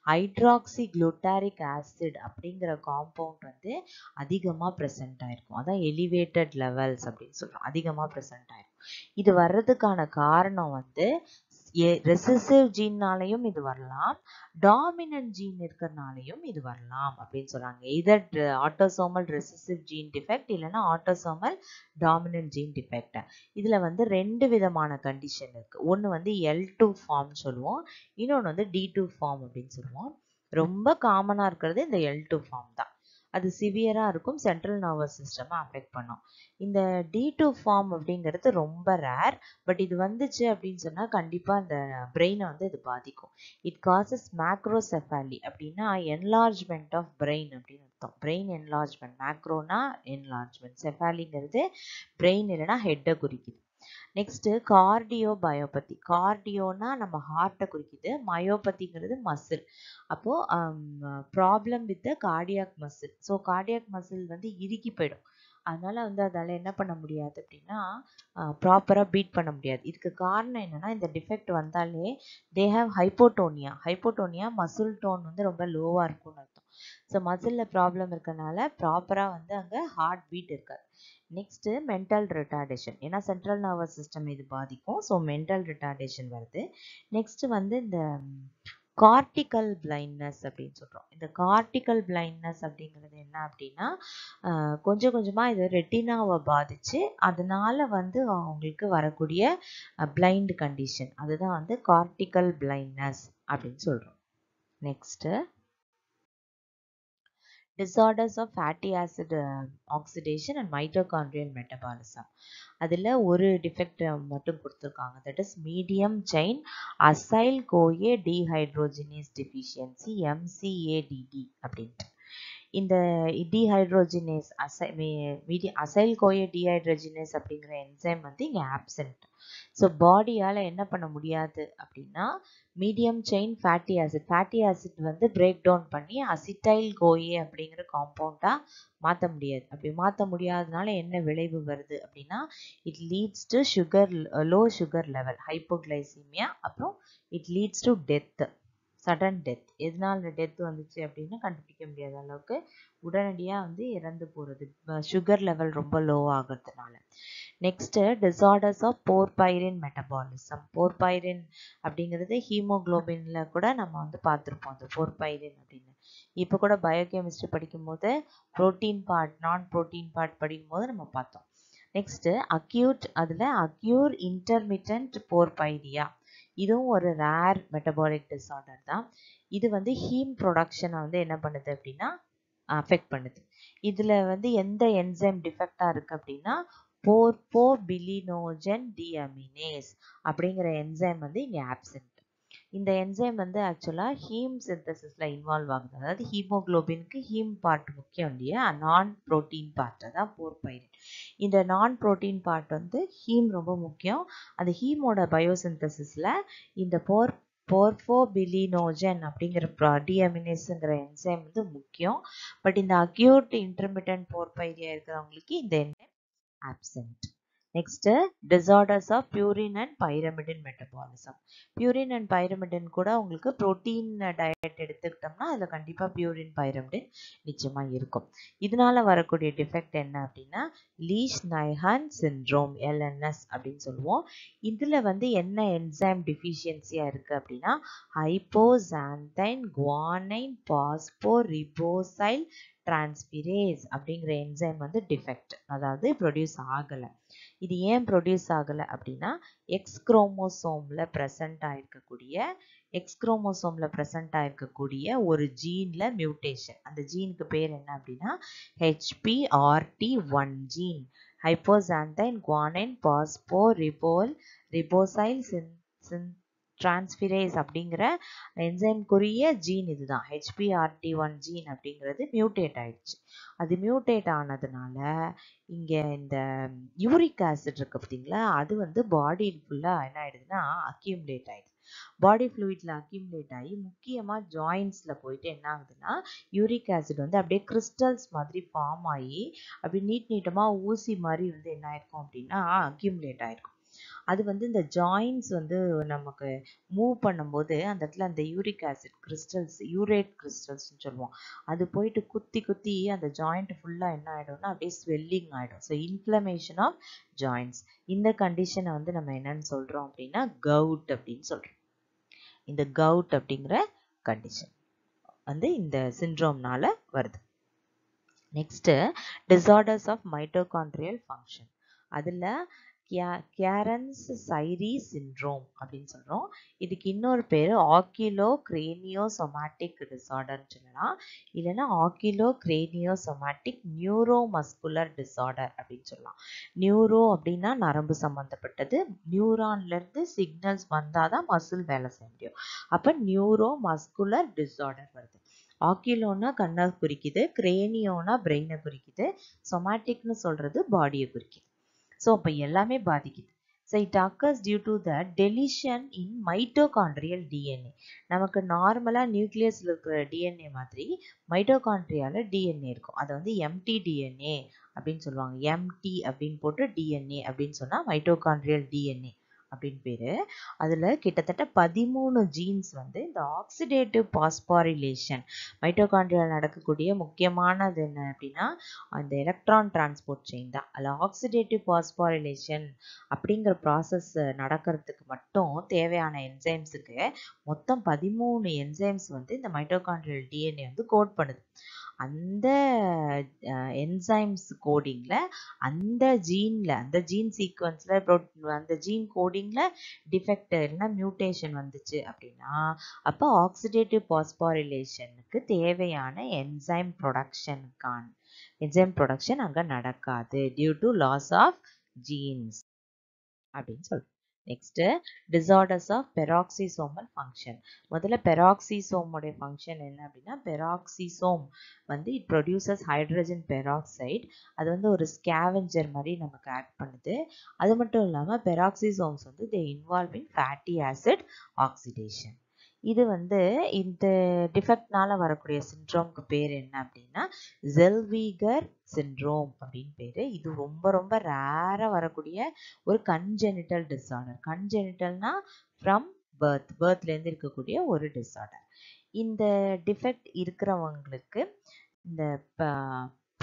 ஹைட்ராக்சி குளுட்டாரிக் ஆசிட் அப்படிங்கிற காம்பவுண்ட் வந்து அதிகமாக ப்ரெசென்ட் ஆயிருக்கும் அதான் எலிவேட்டட் லெவல்ஸ் அப்படின்னு சொல்றோம் அதிகமாக ப்ரெசென்ட் ஆயிருக்கும் இது வர்றதுக்கான காரணம் வந்து ரெசிசிவ் ஜீன்னாலையும் இது வரலாம் டாமினன்ட் ஜீன் இருக்கிறனாலையும் இது வரலாம் அப்படின்னு சொல்றாங்க either autosomal recessive gene defect இல்லைன்னா ஆட்டோசோமல் டாமினன்ட் ஜீன் டிஃபெக்ட் இதுல வந்து ரெண்டு விதமான கண்டிஷன் இருக்கு ஒன்று வந்து எல் டூ ஃபார்ம் சொல்லுவோம் இன்னொன்று வந்து டி டூ ஃபார்ம் அப்படின்னு சொல்லுவோம் ரொம்ப காமனாக இருக்கிறது இந்த எல் டூ ஃபார்ம் தான் அது சிவியராக இருக்கும் சென்ட்ரல் நர்வஸ் சிஸ்டமை அஃபெக்ட் பண்ணும் இந்த டி டூ ஃபார்ம் அப்படிங்கிறது ரொம்ப ரேர் பட் இது வந்துச்சு அப்படின்னு சொன்னால் கண்டிப்பாக இந்த பிரெயினை வந்து இது பாதிக்கும் இட் காசஸ் மேக்ரோசெஃபாலி அப்படின்னா என்லார்ஜ்மெண்ட் ஆஃப் பிரெயின் அப்படின்னு அர்த்தம் பிரெயின் என்லார்ஜ்மெண்ட் மேக்ரோனா என்லார்ஜ்மெண்ட் செஃபாலிங்கிறது பிரெயின் இல்லைனா ஹெட்டை குறிக்குது நெக்ஸ்ட்டு கார்டியோ பயோபதி கார்டியோனா நம்ம ஹார்ட்டை குறிக்குது மயோபதிங்கிறது மசில் அப்போது problem with the cardiac muscle so cardiac muscle வந்து இறுக்கி போயிடும் அதனால் வந்து அதால் என்ன பண்ண முடியாது அப்படின்னா ப்ராப்பராக பீட் பண்ண முடியாது இதுக்கு காரணம் என்னன்னா இந்த டிஃபெக்ட் வந்தாலே they have hypotonia hypotonia muscle tone வந்து ரொம்ப லோவாக இருக்கும்னு அர்த்தம் ஸோ மசிலில் ப்ராப்ளம் இருக்கனால ப்ராப்பராக வந்து அங்கே ஹார்ட் பீட் இருக்காது நெக்ஸ்ட்டு மென்டல் ரிட்டார்டேஷன் ஏன்னா சென்ட்ரல் நர்வஸ் சிஸ்டம் இது பாதிக்கும் ஸோ மென்டல் ரிட்டார்டேஷன் வருது நெக்ஸ்ட்டு வந்து இந்த கார்டிக்கல் பிளைண்ட்னஸ் அப்படின்னு சொல்கிறோம் இந்த கார்டிக்கல் பிளைண்ட்னஸ் அப்படிங்கிறது என்ன அப்படின்னா கொஞ்சம் கொஞ்சமாக இது ரெட்டினாவை பாதிச்சு அதனால் வந்து அவங்களுக்கு வரக்கூடிய பிளைண்ட் கண்டிஷன் அதுதான் வந்து கார்டிக்கல் பிளைண்ட்னஸ் அப்படின்னு சொல்கிறோம் next disorders of fatty acid oxidation and mitochondrial metabolism அதில் ஒரு டிஃபெக்ட் மட்டும் கொடுத்துருக்காங்க that is medium chain acyl CoA dehydrogenase deficiency MCADD அப்படின்ட்டு இந்த டீஹைட்ரோஜினேஸ் அசை அசைல் கோய டீஹைட்ரோஜினேஸ் அப்படிங்கிற என்சைம் வந்து இங்கே ஆப்சண்ட் ஸோ பாடியால் என்ன பண்ண முடியாது அப்படின்னா medium chain fatty acid fatty acid வந்து பிரேக் டவுன் பண்ணி அசிட்டைல் கோயே அப்படிங்கிற காம்பவுண்டாக மாற்ற முடியாது அப்படி மாற்ற முடியாதனால என்ன விளைவு வருது அப்படின்னா it leads to sugar low sugar level hypoglycaemia அப்புறம் it leads to death sudden death எதனால் டெத் வந்துச்சு அப்படின்னு கண்டுபிடிக்க முடியாத அளவுக்கு உடனடியாக வந்து இறந்து போகிறது சுகர் லெவல் ரொம்ப லோ ஆகிறதுனால next disorders of porphyrin metabolism porphyrin அப்படிங்கிறது ஹீமோக்ளோபினில் கூட நம்ம வந்து பார்த்துருப்போம் அந்த போர்பைரின் அப்படின்னு இப்போ கூட பயோகெமிஸ்ட்ரி படிக்கும்போது ப்ரோட்டீன் பார்ட் நான் ப்ரோட்டீன் பார்ட் படிக்கும்போது நம்ம பார்த்தோம் நெக்ஸ்ட்டு அக்யூட் அதில் அக்யூர் இன்டர்மிட்டன்ட் போர்பைரியா இதுவும் ஒரு ரேர் மெட்டபாலிக் டிஸார்டர் தான் இது வந்து ஹீம் ப்ரொடக்ஷனை வந்து என்ன பண்ணுது அப்படின்னா அஃபெக்ட் பண்ணுது இதில் வந்து எந்த என்சைம் டிஃபெக்டாக இருக்குது அப்படின்னா போர் போர் பிலினோஜன் டிஅமினேஸ் அப்படிங்கிற என்சைம் வந்து இங்கே ஆப்சென்ட் இந்த என்சைம் வந்து ஆக்சுவலாக ஹீம் சிந்தசிஸில் இன்வால்வ் ஆகுது அதாவது ஹீமோக்ளோபின்க்கு ஹீம் பார்ட் முக்கியம் இல்லையா நான் ப்ரோட்டீன் பார்ட் அதான் போர்பைரின் இந்த நான் ப்ரோட்டீன் பார்ட் வந்து ஹீம் ரொம்ப முக்கியம் அந்த ஹீமோட பயோசிந்தசிஸில் இந்த போர் போர்ஃபோபிலினோஜன் அப்படிங்கிற டிஎமினேஸுங்கிற என்சைம் வந்து முக்கியம் பட் இந்த அக்யூட் இன்டர்மிட்டன்ட் போர்பைரியா இருக்கிறவங்களுக்கு இந்த enzyme absent next disorders of purine and pyrimidine metabolism purine and pyrimidine கூட உங்களுக்கு ப்ரோட்டீன் டயட் எடுத்துக்கிட்டோம்னா அதில் கண்டிப்பாக பியூரின் பைரமிடின் நிச்சயமாக இருக்கும் இதனால வரக்கூடிய டிஃபெக்ட் என்ன அப்படின்னா லீஷ் நைஹான் சின்ட்ரோம் எல்என்எஸ் அப்படின்னு சொல்லுவோம் இதில் வந்து என்ன என்சைம் டிஃபிஷியன்சியாக இருக்குது அப்படின்னா ஹைப்போசாந்தைன் குவானைன் பாஸ்போ ரிபோசைல் டிரான்ஸ்பிரேஸ் அப்படிங்கிற என்சைம் வந்து டிஃபெக்ட் அதாவது ப்ரொடியூஸ் ஆகலை இது ஏன் ப்ரொடியூஸ் ஆகலை அப்படின்னா எக்ஸ்க்ரோமோசோமில் குரோமோசோமில் ப்ரெசண்ட் ஆகிருக்கக்கூடிய எக்ஸ் குரோமோசோமில் ப்ரெசண்ட் ஆகிருக்கக்கூடிய ஒரு ஜீனில் மியூட்டேஷன் அந்த ஜீனுக்கு பேர் என்ன அப்படின்னா HPRT one gene hypoxanthine guanine phospho ரிபோல் ரிபோசைல் சின் சின் டிரான்ஸ்பிரேஸ் அப்படிங்கிற என்சைம்குரிய ஜீன் இதுதான் ஹெச்பிஆர்டி ஒன் ஜீன் அப்படிங்கிறது மியூட்டேட் ஆயிடுச்சு அது மியூட்டேட் ஆனதுனால இங்கே இந்த யூரிக் ஆசிட் இருக்கு பார்த்தீங்களா அது வந்து பாடி ஃபுல்லாக என்ன ஆயிடுதுன்னா அக்யூம்லேட் ஆயிடுது பாடி ஃப்ளூயிட்ல அக்யூமுலேட் ஆகி முக்கியமாக ஜாயின்ஸில் போயிட்டு என்ன ஆகுதுன்னா யூரிக் ஆசிட் வந்து அப்படியே கிறிஸ்டல்ஸ் மாதிரி ஃபார்ம் ஆகி அப்படி நீட் நீட்டமாக ஊசி மாதிரி வந்து என்ன ஆயிருக்கும் அப்படின்னா அக்யூமுலேட் ஆயிருக்கும் அது வந்து இந்த ஜாயின்ஸ் வந்து நமக்கு மூவ் பண்ணும்போது அந்த இடத்துல அந்த யூரிக் ஆசிட் கிறிஸ்டல்ஸ் யூரேட் கிறிஸ்டல்ஸ்னு சொல்லுவோம் அது போயிட்டு குத்தி குத்தி அந்த ஜாயிண்ட் ஃபுல்லாக என்ன ஆகிடும்னா அப்படியே ஸ்வெல்லிங் ஆகிடும் ஸோ இன்ஃப்ளமேஷன் ஆஃப் ஜாயின்ஸ் இந்த கண்டிஷனை வந்து நம்ம என்னன்னு சொல்கிறோம் அப்படின்னா கவுட் அப்படின்னு சொல்கிறோம் இந்த கவுட் அப்படிங்கிற கண்டிஷன் வந்து இந்த சிண்ட்ரோம்னால வருது next disorders of mitochondrial function அதில் கேரன்ஸ் சைரி சின்ட்ரோம் அப்படின்னு சொல்கிறோம் இதுக்கு இன்னொரு பேர் ஆக்கிலோ கிரேனியோ சொமாட்டிக் டிசார்டர்னு சொல்லலாம் இல்லைன்னா oculo cranio somatic neuro muscular disorder அப்படின்னு சொல்லலாம் நியூரோ அப்படின்னா நரம்பு சம்மந்தப்பட்டது நியூரான்லேருந்து சிக்னல்ஸ் வந்தால் தான் மசில் வேலை செய்ய முடியும் அப்போ நியூரோ மஸ்குலர் டிசார்டர் வருது ஆக்கிலோன்னா கண்ணை குறிக்குது கிரேனியோனா பிரெயினை குறிக்குது சொமாட்டிக்னு சொல்கிறது பாடியை குறிக்குது ஸோ அப்போ எல்லாமே பாதிக்குது so it occurs due to the deletion in mitochondrial DNA நமக்கு நார்மலாக நியூக்ளியஸில் இருக்கிற டிஎன்ஏ மாதிரி மைட்டோகான்ட்ரியாவில் டிஎன்ஏ இருக்கும் அதை வந்து எம்டி டிஎன்ஏ அப்படின்னு சொல்லுவாங்க எம்டி அப்படின்னு போட்டு டிஎன்ஏ அப்படின்னு சொன்னால் மைட்டோகான்ட்ரியல் டிஎன்ஏ அப்படின்னு பேர் அதில் கிட்டத்தட்ட பதிமூணு ஜீன்ஸ் வந்து இந்த ஆக்சிடேட்டிவ் பாஸ்பாரிலேஷன் மைட்டோகாண்ட்ரியால் நடக்கக்கூடிய முக்கியமானது என்ன அப்படின்னா அந்த எலக்ட்ரான் டிரான்ஸ்போர்ட் செயின் தான் அதில் ஆக்சிடேட்டிவ் பாஸ்பாரிலேஷன் அப்படிங்கிற ப்ராசஸ் நடக்கிறதுக்கு மட்டும் தேவையான என்சைம்ஸுக்கு மொத்தம் பதிமூணு என்சைம்ஸ் வந்து இந்த மைட்டோகாண்ட்ரியல் டிஎன்ஏ வந்து கோட் பண்ணுது அந்த என்சைம்ஸ் கோடிங்கில் அந்த ஜீனில் அந்த ஜீன் சீக்வன்ஸில் அந்த ஜீன் கோடிங்கில் டிஃபெக்ட் இல்லைன்னா மியூட்டேஷன் வந்துச்சு அப்படின்னா அப்போ ஆக்சிடேட்டிவ் பாஸ்பாரிலேஷனுக்கு தேவையான என்சைம் ப்ரொடக்ஷனுக்கான என்சைம் ப்ரொடக்ஷன் அங்கே நடக்காது due to loss of genes அப்படின்னு சொல்கிறேன் next disorders of peroxisomal function முதல்ல பெராக்சிசோமுடைய ஃபங்க்ஷன் என்ன அப்படின்னா பெராக்சிசோம் வந்து இட் ப்ரொடியூசஸ் ஹைட்ரஜன் பெராக்சைடு அது வந்து ஒரு ஸ்கேவெஞ்சர் மாதிரி நமக்கு ஆக்ட் பண்ணுது அது மட்டும் இல்லாமல் பெராக்சிசோம்ஸ் வந்து they involve in fatty acid oxidation இது வந்து இந்த டிஃபெக்ட்னால வரக்கூடிய சின்ட்ரோம்க்கு பேர் என்ன அப்படின்னா ஜெல்வீகர் சின்ட்ரோம் அப்படின்னு பேர் இது ரொம்ப ரொம்ப ரேராக வரக்கூடிய ஒரு கன்ஜெனிட்டல் டிஸார்டர் கன்ஜெனிட்டல்னா ஃப்ரம் பேர்த் பேர்த்லேருந்து இருக்கக்கூடிய ஒரு டிஸார்டர் இந்த டிஃபெக்ட் இருக்கிறவங்களுக்கு இந்த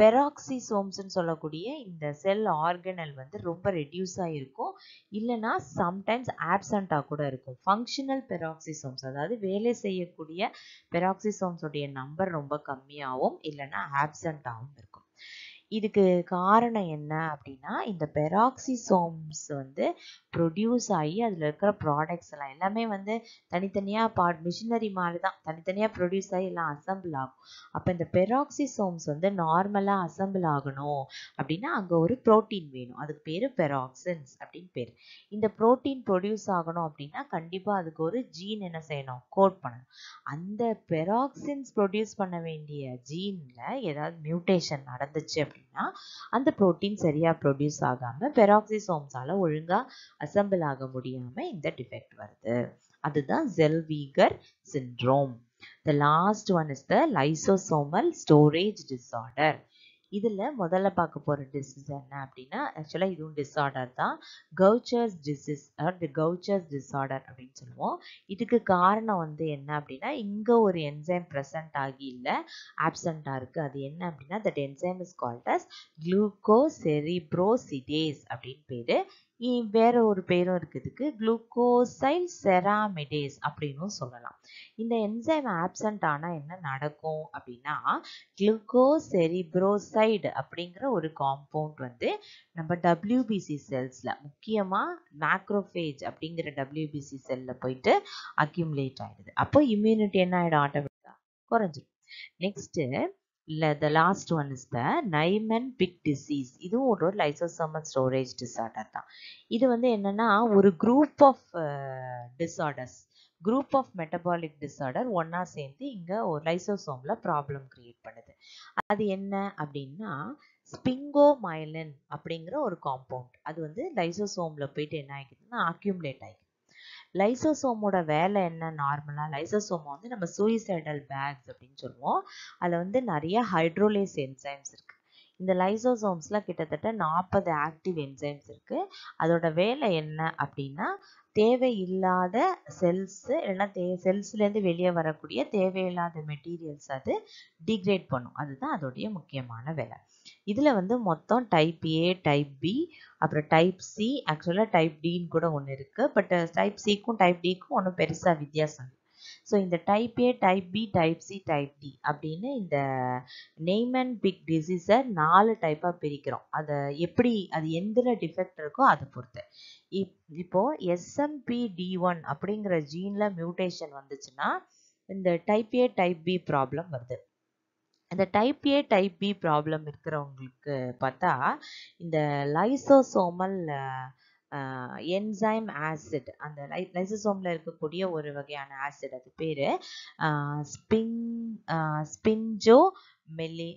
பெராக்சிசோம்ஸ்ன்னு சொல்லக்கூடிய இந்த செல் ஆர்கனல் வந்து ரொம்ப ரெடியூஸாக இருக்கும் இல்லைனா சம்டைம்ஸ் ஆப்சண்டாக கூட இருக்கும் ஃபங்க்ஷனல் பெராக்சிசோம்ஸ் அதாவது வேலை செய்யக்கூடிய பெராக்சிசோம்ஸோடைய நம்பர் ரொம்ப கம்மியாகவும் இல்லைனா ஆப்சண்டாகவும் இருக்கும் இதுக்கு காரணம் என்ன அப்படின்னா இந்த பெராக்சிசோம்ஸ் வந்து ப்ரொடியூஸ் ஆகி அதில் இருக்கிற ப்ராடக்ட்ஸ் எல்லாம் எல்லாமே வந்து தனித்தனியாக பா மிஷினரி மாதிரி தான் தனித்தனியாக ப்ரொடியூஸ் ஆகி எல்லாம் அசம்பிள் ஆகும் அப்போ இந்த பெராக்சிசோம்ஸ் வந்து நார்மலாக அசம்பிள் ஆகணும் அப்படின்னா அங்கே ஒரு ப்ரோட்டீன் வேணும் அதுக்கு பேர் பெராக்சின்ஸ் அப்படின்னு பேர் இந்த ப்ரோட்டீன் ப்ரொடியூஸ் ஆகணும் அப்படின்னா கண்டிப்பாக அதுக்கு ஒரு ஜீன் என்ன செய்யணும் கோட் பண்ணணும் அந்த பெராக்சின்ஸ் ப்ரொடியூஸ் பண்ண வேண்டிய ஜீனில் ஏதாவது மியூட்டேஷன் நடந்துச்சு அப்படின்னா அந்த ப்ரோட்டீன் சரியாக ப்ரொடியூஸ் ஆகாமல் பெராக்சிசோம்ஸால் ஒழுங்காக அசம்பிள் ஆக முடியாமல் இந்த டிஃபெக்ட் வருது அதுதான் Zellweger syndrome the last one is the lysosomal storage disorder இதில் முதல்ல பார்க்க போகிற டிசீஸ் என்ன அப்படின்னா ஆக்சுவலாக இதுவும் டிஸார்டர் தான் கவுச்சர்ஸ் டிசீஸ் அதாவது கவுச்சர்ஸ் டிஸார்டர் அப்படின்னு சொல்லுவோம் இதுக்கு காரணம் வந்து என்ன அப்படின்னா இங்கே ஒரு என்சைம் ப்ரெசன்ட் ஆகி இல்லை ஆப்சண்ட்டாக இருக்குது அது என்ன அப்படின்னா that enzyme is called as gluco அப்படின்னு பேர் வேற ஒரு பேரும் இருக்குது இதுக்கு குளுக்கோசைல் செராமிடேஸ் அப்படின்னும் சொல்லலாம் இந்த என்சைம் ஆப்சண்ட் ஆனால் என்ன நடக்கும் அப்படின்னா குளுக்கோசெரிப்ரோசைடு அப்படிங்கிற ஒரு காம்பவுண்ட் வந்து நம்ம டபிள்யூபிசி செல்ஸில் முக்கியமாக மேக்ரோஃபேஜ் அப்படிங்கிற டபிள்யூபிசி செல்லில் போயிட்டு அக்யூமுலேட் ஆகிடுது அப்போ இம்யூனிட்டி என்ன ஆகிடும் ஆட்டோமேட்டிக்காக குறைஞ்சிடும் next the last one is the Niemann Pick disease இதுவும் ஒரு லைசோசோமல் ஸ்டோரேஜ் டிசார்டர் தான் இது வந்து என்னன்னா ஒரு group of disorders group of metabolic disorder ஒன்றா சேர்ந்து இங்கே ஒரு லைசோசோமில் ப்ராப்ளம் க்ரியேட் பண்ணுது அது என்ன அப்படின்னா ஸ்பிங்கோமைலின் அப்படிங்கிற ஒரு காம்பவுண்ட் அது வந்து லைசோசோமில் போயிட்டு என்ன ஆகிடுதுன்னா அக்யூமுலேட் ஆகிடுது லைசோசோமோட வேலை என்ன நார்மலாக லைசோசோம் வந்து நம்ம சூயிசைடல் பேக்ஸ் அப்படின்னு சொல்லுவோம் அதில் வந்து நிறைய ஹைட்ரோலேஸ் என்சைம்ஸ் இருக்குது இந்த லைசோசோம்ஸில் கிட்டத்தட்ட நாற்பது ஆக்டிவ் என்சைம்ஸ் இருக்குது அதோட வேலை என்ன அப்படின்னா தேவையில்லாத செல்ஸு இல்லைன்னா தே செல்ஸ்லேருந்து வெளியே வரக்கூடிய தேவையில்லாத மெட்டீரியல்ஸ் அது டிகிரேட் பண்ணும் அதுதான் அதோடைய முக்கியமான வேலை இதில் வந்து மொத்தம் டைப் ஏ டைப் பி அப்புறம் டைப் சி ஆக்சுவலாக டைப் டின்னு கூட ஒன்று இருக்குது பட் டைப் சிக்கும் டைப் டிக்கும் ஒன்றும் பெருசாக வித்தியாசம் ஸோ இந்த type A type B type C type D அப்படின்னு இந்த நெய்ம் அண்ட் பிக் டிசீஸை நாலு டைப்பாக பிரிக்கிறோம் அதை எப்படி அது எந்த டிஃபெக்ட் இருக்கோ அதை பொறுத்து இப் இப்போது எஸ்எம்பி டி ஒன் அப்படிங்கிற ஜீனில் மியூட்டேஷன் வந்துச்சுன்னா இந்த type A type B problem வருது அந்த type A type B problem இருக்கிறவங்களுக்கு பார்த்தா இந்த லைசோசோமல் என்சைம் ஆசிட் அந்த லை லைசோசோமில் இருக்கக்கூடிய ஒரு வகையான ஆசிட் அது பேர் ஸ்பிங் ஸ்பிஞ்சோ மெல்லி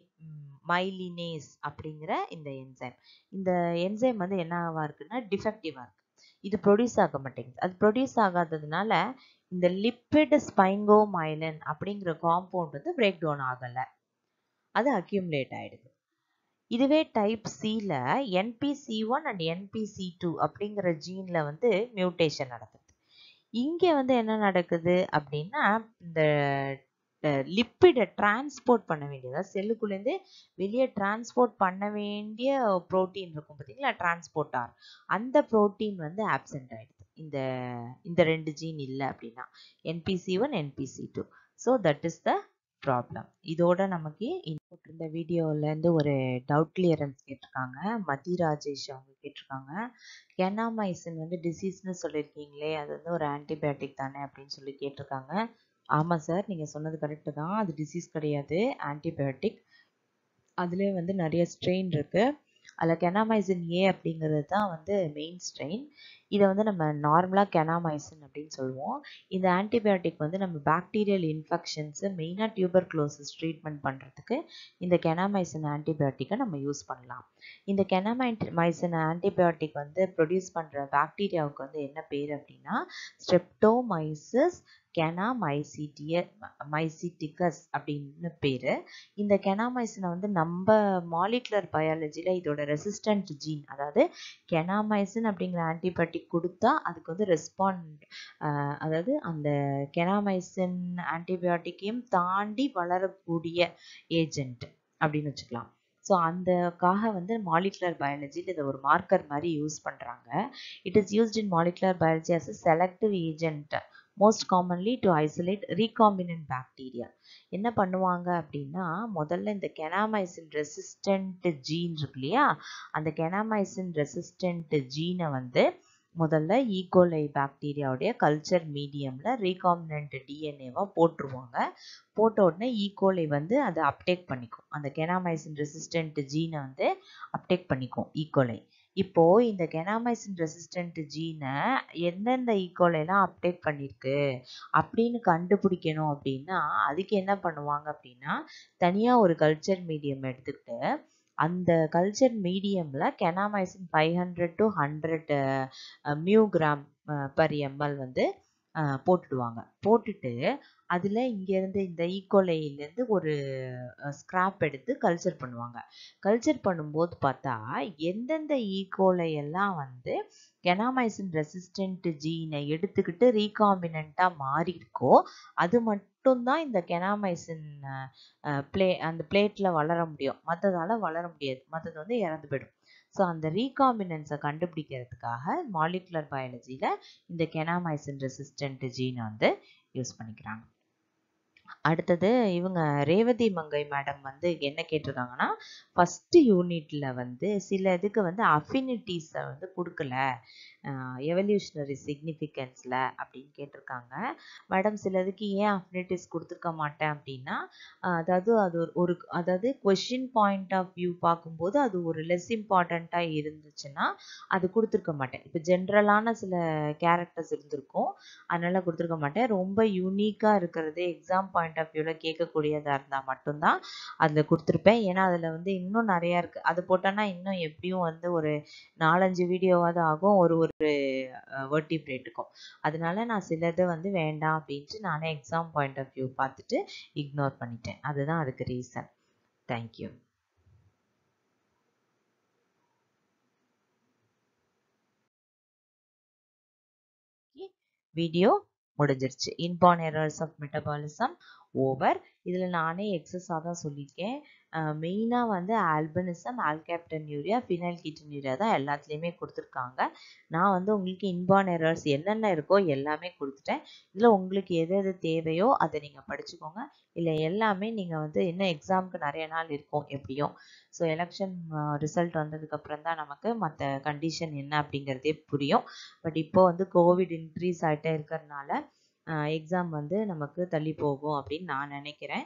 மைலினேஸ் அப்படிங்கிற இந்த என்சைம் இந்த என்சைம் வந்து என்னவா இருக்குன்னா டிஃபெக்டிவாக இருக்குது இது ப்ரொடியூஸ் ஆக மாட்டேங்குது அது ப்ரொடியூஸ் ஆகாததுனால இந்த லிப்பிட் ஸ்பைங்கோமைலன் அப்படிங்கிற காம்பவுண்ட் வந்து பிரேக் டவுன் ஆகலை அது அக்யூம்லேட் ஆகிடுது இதுவே டைப் சியில் NPC one and NPC two அப்படிங்கிற ஜீனில் வந்து மியூட்டேஷன் நடக்குது இங்கே வந்து என்ன நடக்குது அப்படின்னா இந்த லிப்பிடை டிரான்ஸ்போர்ட் பண்ண வேண்டியதா செல்லுக்குள்ளேருந்து வெளியே டிரான்ஸ்போர்ட் பண்ண வேண்டிய ப்ரோட்டீன் இருக்கும் பார்த்தீங்களா ஆர் அந்த ப்ரோட்டீன் வந்து ஆப்சென்ட் ஆகிடுது இந்த இந்த ரெண்டு ஜீன் இல்லை அப்படின்னா NPC one NPC two so that is the problem இதோட நமக்கு இன்புட் இந்த வீடியோலேருந்து ஒரு டவுட் கிளியரன்ஸ் கேட்டிருக்காங்க மதி ராஜேஷ் அவங்க கேட்டிருக்காங்க கெனாமைசின் வந்து டிசீஸ்னு சொல்லியிருக்கீங்களே அது வந்து ஒரு ஆன்டிபயோட்டிக் தானே அப்படின்னு சொல்லி கேட்டிருக்காங்க ஆமாம் சார் நீங்கள் சொன்னது கரெக்டு தான் அது டிசீஸ் கிடையாது ஆன்டிபயோட்டிக் அதுலேயே வந்து நிறைய ஸ்ட்ரெயின் இருக்குது அதில் கெனாமைசின் ஏ அப்படிங்கிறது தான் வந்து மெயின் ஸ்ட்ரெயின் இதை வந்து நம்ம நார்மலாக கெனாமைசின் அப்படின்னு சொல்லுவோம் இந்த ஆன்டிபயோட்டிக் வந்து நம்ம பாக்டீரியல் இன்ஃபெக்ஷன்ஸு மெயினாக டியூபர் க்ளோசஸ் ட்ரீட்மெண்ட் பண்ணுறதுக்கு இந்த கெனாமைசின் ஆன்டிபயோட்டிக்கை நம்ம யூஸ் பண்ணலாம் இந்த மைசின் ஆன்டிபயோட்டிக் வந்து ப்ரொடியூஸ் பண்ணுற பாக்டீரியாவுக்கு வந்து என்ன பேர் அப்படின்னா ஸ்ட்ரெப்டோமைசஸ் கெனாமைசிட்டிய மைசிட்டிகஸ் அப்படின்னு பேர் இந்த கெனாமைசினை வந்து நம்ம மாலிகுலர் பயாலஜியில் இதோட ரெசிஸ்டன்ட் ஜீன் அதாவது கெனாமைசின் அப்படிங்கிற ஆன்டிபயோட்டிக் ஆன்டிபயோட்டிக் கொடுத்தா அதுக்கு வந்து ரெஸ்பாண்ட் அதாவது அந்த கெனாமைசின் ஆன்டிபயோட்டிக்கையும் தாண்டி வளரக்கூடிய ஏஜென்ட் அப்படின்னு வச்சுக்கலாம் ஸோ அந்தக்காக வந்து மாலிகுலர் பயாலஜியில் இதை ஒரு மார்க்கர் மாதிரி யூஸ் பண்ணுறாங்க it is used in molecular biology as a selective agent most commonly to isolate recombinant bacteria என்ன பண்ணுவாங்க அப்படின்னா முதல்ல இந்த கெனாமைசின் ரெசிஸ்டன்ட் ஜீன் இருக்கு இல்லையா அந்த கெனாமைசின் ரெசிஸ்டன்ட் ஜீனை வந்து முதல்ல ஈகோலை பாக்டீரியாவுடைய கல்ச்சர் மீடியமில் ரீகாமினன்ட் டிஎன்ஏவாக போட்டுருவாங்க போட்ட உடனே ஈகோலை e. வந்து அதை அப்டேக் பண்ணிக்கும் அந்த கெனாமைசின் ரெசிஸ்டன்ட் ஜீனை வந்து அப்டேக் பண்ணிக்கும் ஈகோலை e. இப்போ இந்த கெனாமைசின் ரெசிஸ்டன்ட் ஜீனை எந்தெந்த ஈக்கோலைலாம் e. அப்டேட் பண்ணியிருக்கு அப்படின்னு கண்டுபிடிக்கணும் அப்படின்னா அதுக்கு என்ன பண்ணுவாங்க அப்படின்னா தனியாக ஒரு கல்ச்சர் மீடியம் எடுத்துக்கிட்டு அந்த கல்ச்சர் மீடியமில் kanamycin five hundred to hundred mu gram per ML வந்து போட்டுடுவாங்க போட்டுட்டு அதில் இங்கேருந்து இந்த ஈக்கோலையிலேருந்து ஒரு ஸ்க்ராப் எடுத்து கல்ச்சர் பண்ணுவாங்க கல்ச்சர் பண்ணும்போது பார்த்தா எந்தெந்த ஈக்கோலையெல்லாம் வந்து கெனாமைசின் ரெசிஸ்டன்ட் ஜீனை எடுத்துக்கிட்டு ரீகாம்பினண்ட்டாக மாறி இருக்கோ அது மட்டும்தான் இந்த கெனாமைசின் பிளே அந்த பிளேட்டில் வளர முடியும் மற்றதால் வளர முடியாது மற்றது வந்து இறந்து போயிடும் ஸோ அந்த ரீகாம்பினன்ஸை கண்டுபிடிக்கிறதுக்காக மாலிகுலர் பயாலஜியில் இந்த கெனாமைசின் ரெசிஸ்டன்ட் ஜீனை வந்து யூஸ் பண்ணிக்கிறாங்க அடுத்தது இவங்க ரேவதி மங்கை மேடம் வந்து என்ன கேட்டிருக்காங்கன்னா ஃபர்ஸ்ட் யூனிட்ல வந்து சில இதுக்கு வந்து அஃபினிட்டிஸை வந்து கொடுக்கல எவல்யூஷனரி சிக்னிஃபிகன்ஸில் அப்படின்னு கேட்டிருக்காங்க மேடம் சிலதுக்கு ஏன் அஃபினிட்டிஸ் கொடுத்துருக்க மாட்டேன் அப்படின்னா அதாவது அது ஒரு ஒரு அதாவது கொஷின் பாயிண்ட் ஆஃப் வியூ பார்க்கும்போது அது ஒரு லெஸ் இம்பார்ட்டண்ட்டாக இருந்துச்சுன்னா அது கொடுத்துருக்க மாட்டேன் இப்போ ஜென்ரலான சில கேரக்டர்ஸ் இருந்திருக்கும் அதனால் கொடுத்துருக்க மாட்டேன் ரொம்ப யூனிக்காக இருக்கிறது எக்ஸாம் பாயிண்ட் ஆஃப் வியூவில் கேட்கக்கூடியதாக இருந்தால் மட்டும்தான் அதில் கொடுத்துருப்பேன் ஏன்னா அதில் வந்து இன்னும் நிறையா இருக்குது அது போட்டோன்னா இன்னும் எப்படியும் வந்து ஒரு நாலஞ்சு வீடியோவாவது ஆகும் ஒரு ஒரு ஒரு வேர்ட்டிப்ரேட் அதனால நான் சிலதை வந்து வேண்டாம் அப்படின்ட்டு நானே எக்ஸாம் பாயிண்ட் ஆஃப் வியூ பார்த்துட்டு இக்னோர் பண்ணிட்டேன் அதுதான் அதுக்கு ரீசன் தேங்க்யூ வீடியோ முடிஞ்சிருச்சு inborn errors of metabolism over இதில் நானே எக்ஸஸாக தான் சொல்லியிருக்கேன் மெயினாக வந்து albinism alkaptonuria phenylketonuria தான் எல்லாத்துலேயுமே கொடுத்துருக்காங்க நான் வந்து உங்களுக்கு இன்பான் எரர்ஸ் என்னென்ன இருக்கோ எல்லாமே கொடுத்துட்டேன் இதில் உங்களுக்கு எது எது தேவையோ அதை நீங்கள் படிச்சுக்கோங்க இல்லை எல்லாமே நீங்கள் வந்து இன்னும் எக்ஸாமுக்கு நிறைய நாள் இருக்கும் எப்படியும் ஸோ எலெக்ஷன் ரிசல்ட் வந்ததுக்கப்புறம் தான் நமக்கு மற்ற கண்டிஷன் என்ன அப்படிங்கிறதே புரியும் பட் இப்போ வந்து கோவிட் இன்க்ரீஸ் ஆகிட்டே இருக்கிறதுனால எக்ஸாம் வந்து நமக்கு தள்ளி போகும் அப்படின்னு நான் நினைக்கிறேன்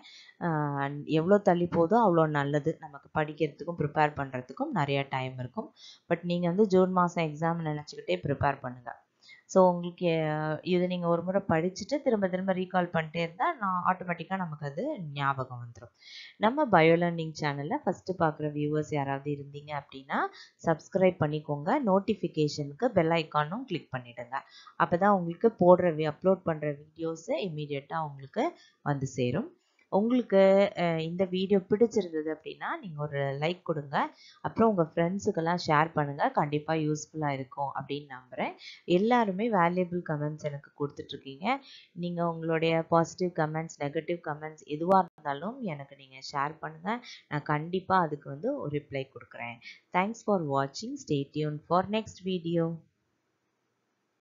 எவ்வளோ தள்ளி போதோ அவ்வளோ நல்லது நமக்கு படிக்கிறதுக்கும் ப்ரிப்பேர் பண்ணுறதுக்கும் நிறையா டைம் இருக்கும் பட் நீங்கள் வந்து ஜூன் மாதம் எக்ஸாம் நினச்சிக்கிட்டே ப்ரிப்பேர் பண்ணுங்கள் ஸோ உங்களுக்கு இதை நீங்கள் ஒரு முறை படிச்சுட்டு திரும்ப திரும்ப ரீகால் பண்ணிட்டே இருந்தால் நான் ஆட்டோமேட்டிக்காக நமக்கு அது ஞாபகம் வந்துடும் நம்ம பயோ லேர்னிங் சேனலில் ஃபஸ்ட்டு பார்க்குற வியூவர்ஸ் யாராவது இருந்தீங்க அப்படின்னா சப்ஸ்கிரைப் பண்ணிக்கோங்க நோட்டிஃபிகேஷனுக்கு பெல் ஐக்கானும் கிளிக் பண்ணிடுங்க அப்போ தான் உங்களுக்கு போடுற அப்லோட் பண்ணுற வீடியோஸு இமீடியட்டாக உங்களுக்கு வந்து சேரும் உங்களுக்கு இந்த வீடியோ பிடிச்சிருந்தது அப்படின்னா நீங்கள் ஒரு லைக் கொடுங்க அப்புறம் உங்கள் ஃப்ரெண்ட்ஸுக்கெல்லாம் ஷேர் பண்ணுங்கள் கண்டிப்பாக யூஸ்ஃபுல்லாக இருக்கும் அப்படின்னு நம்புகிறேன் எல்லாருமே வேல்யூபிள் கமெண்ட்ஸ் எனக்கு கொடுத்துட்ருக்கீங்க நீங்கள் உங்களுடைய பாசிட்டிவ் கமெண்ட்ஸ் நெகட்டிவ் கமெண்ட்ஸ் எதுவாக இருந்தாலும் எனக்கு நீங்கள் ஷேர் பண்ணுங்கள் நான் கண்டிப்பாக அதுக்கு வந்து ஒரு ரிப்ளை கொடுக்குறேன் தேங்க்ஸ் ஃபார் வாட்சிங் ஸ்டேட்யூன் ஃபார் நெக்ஸ்ட் வீடியோ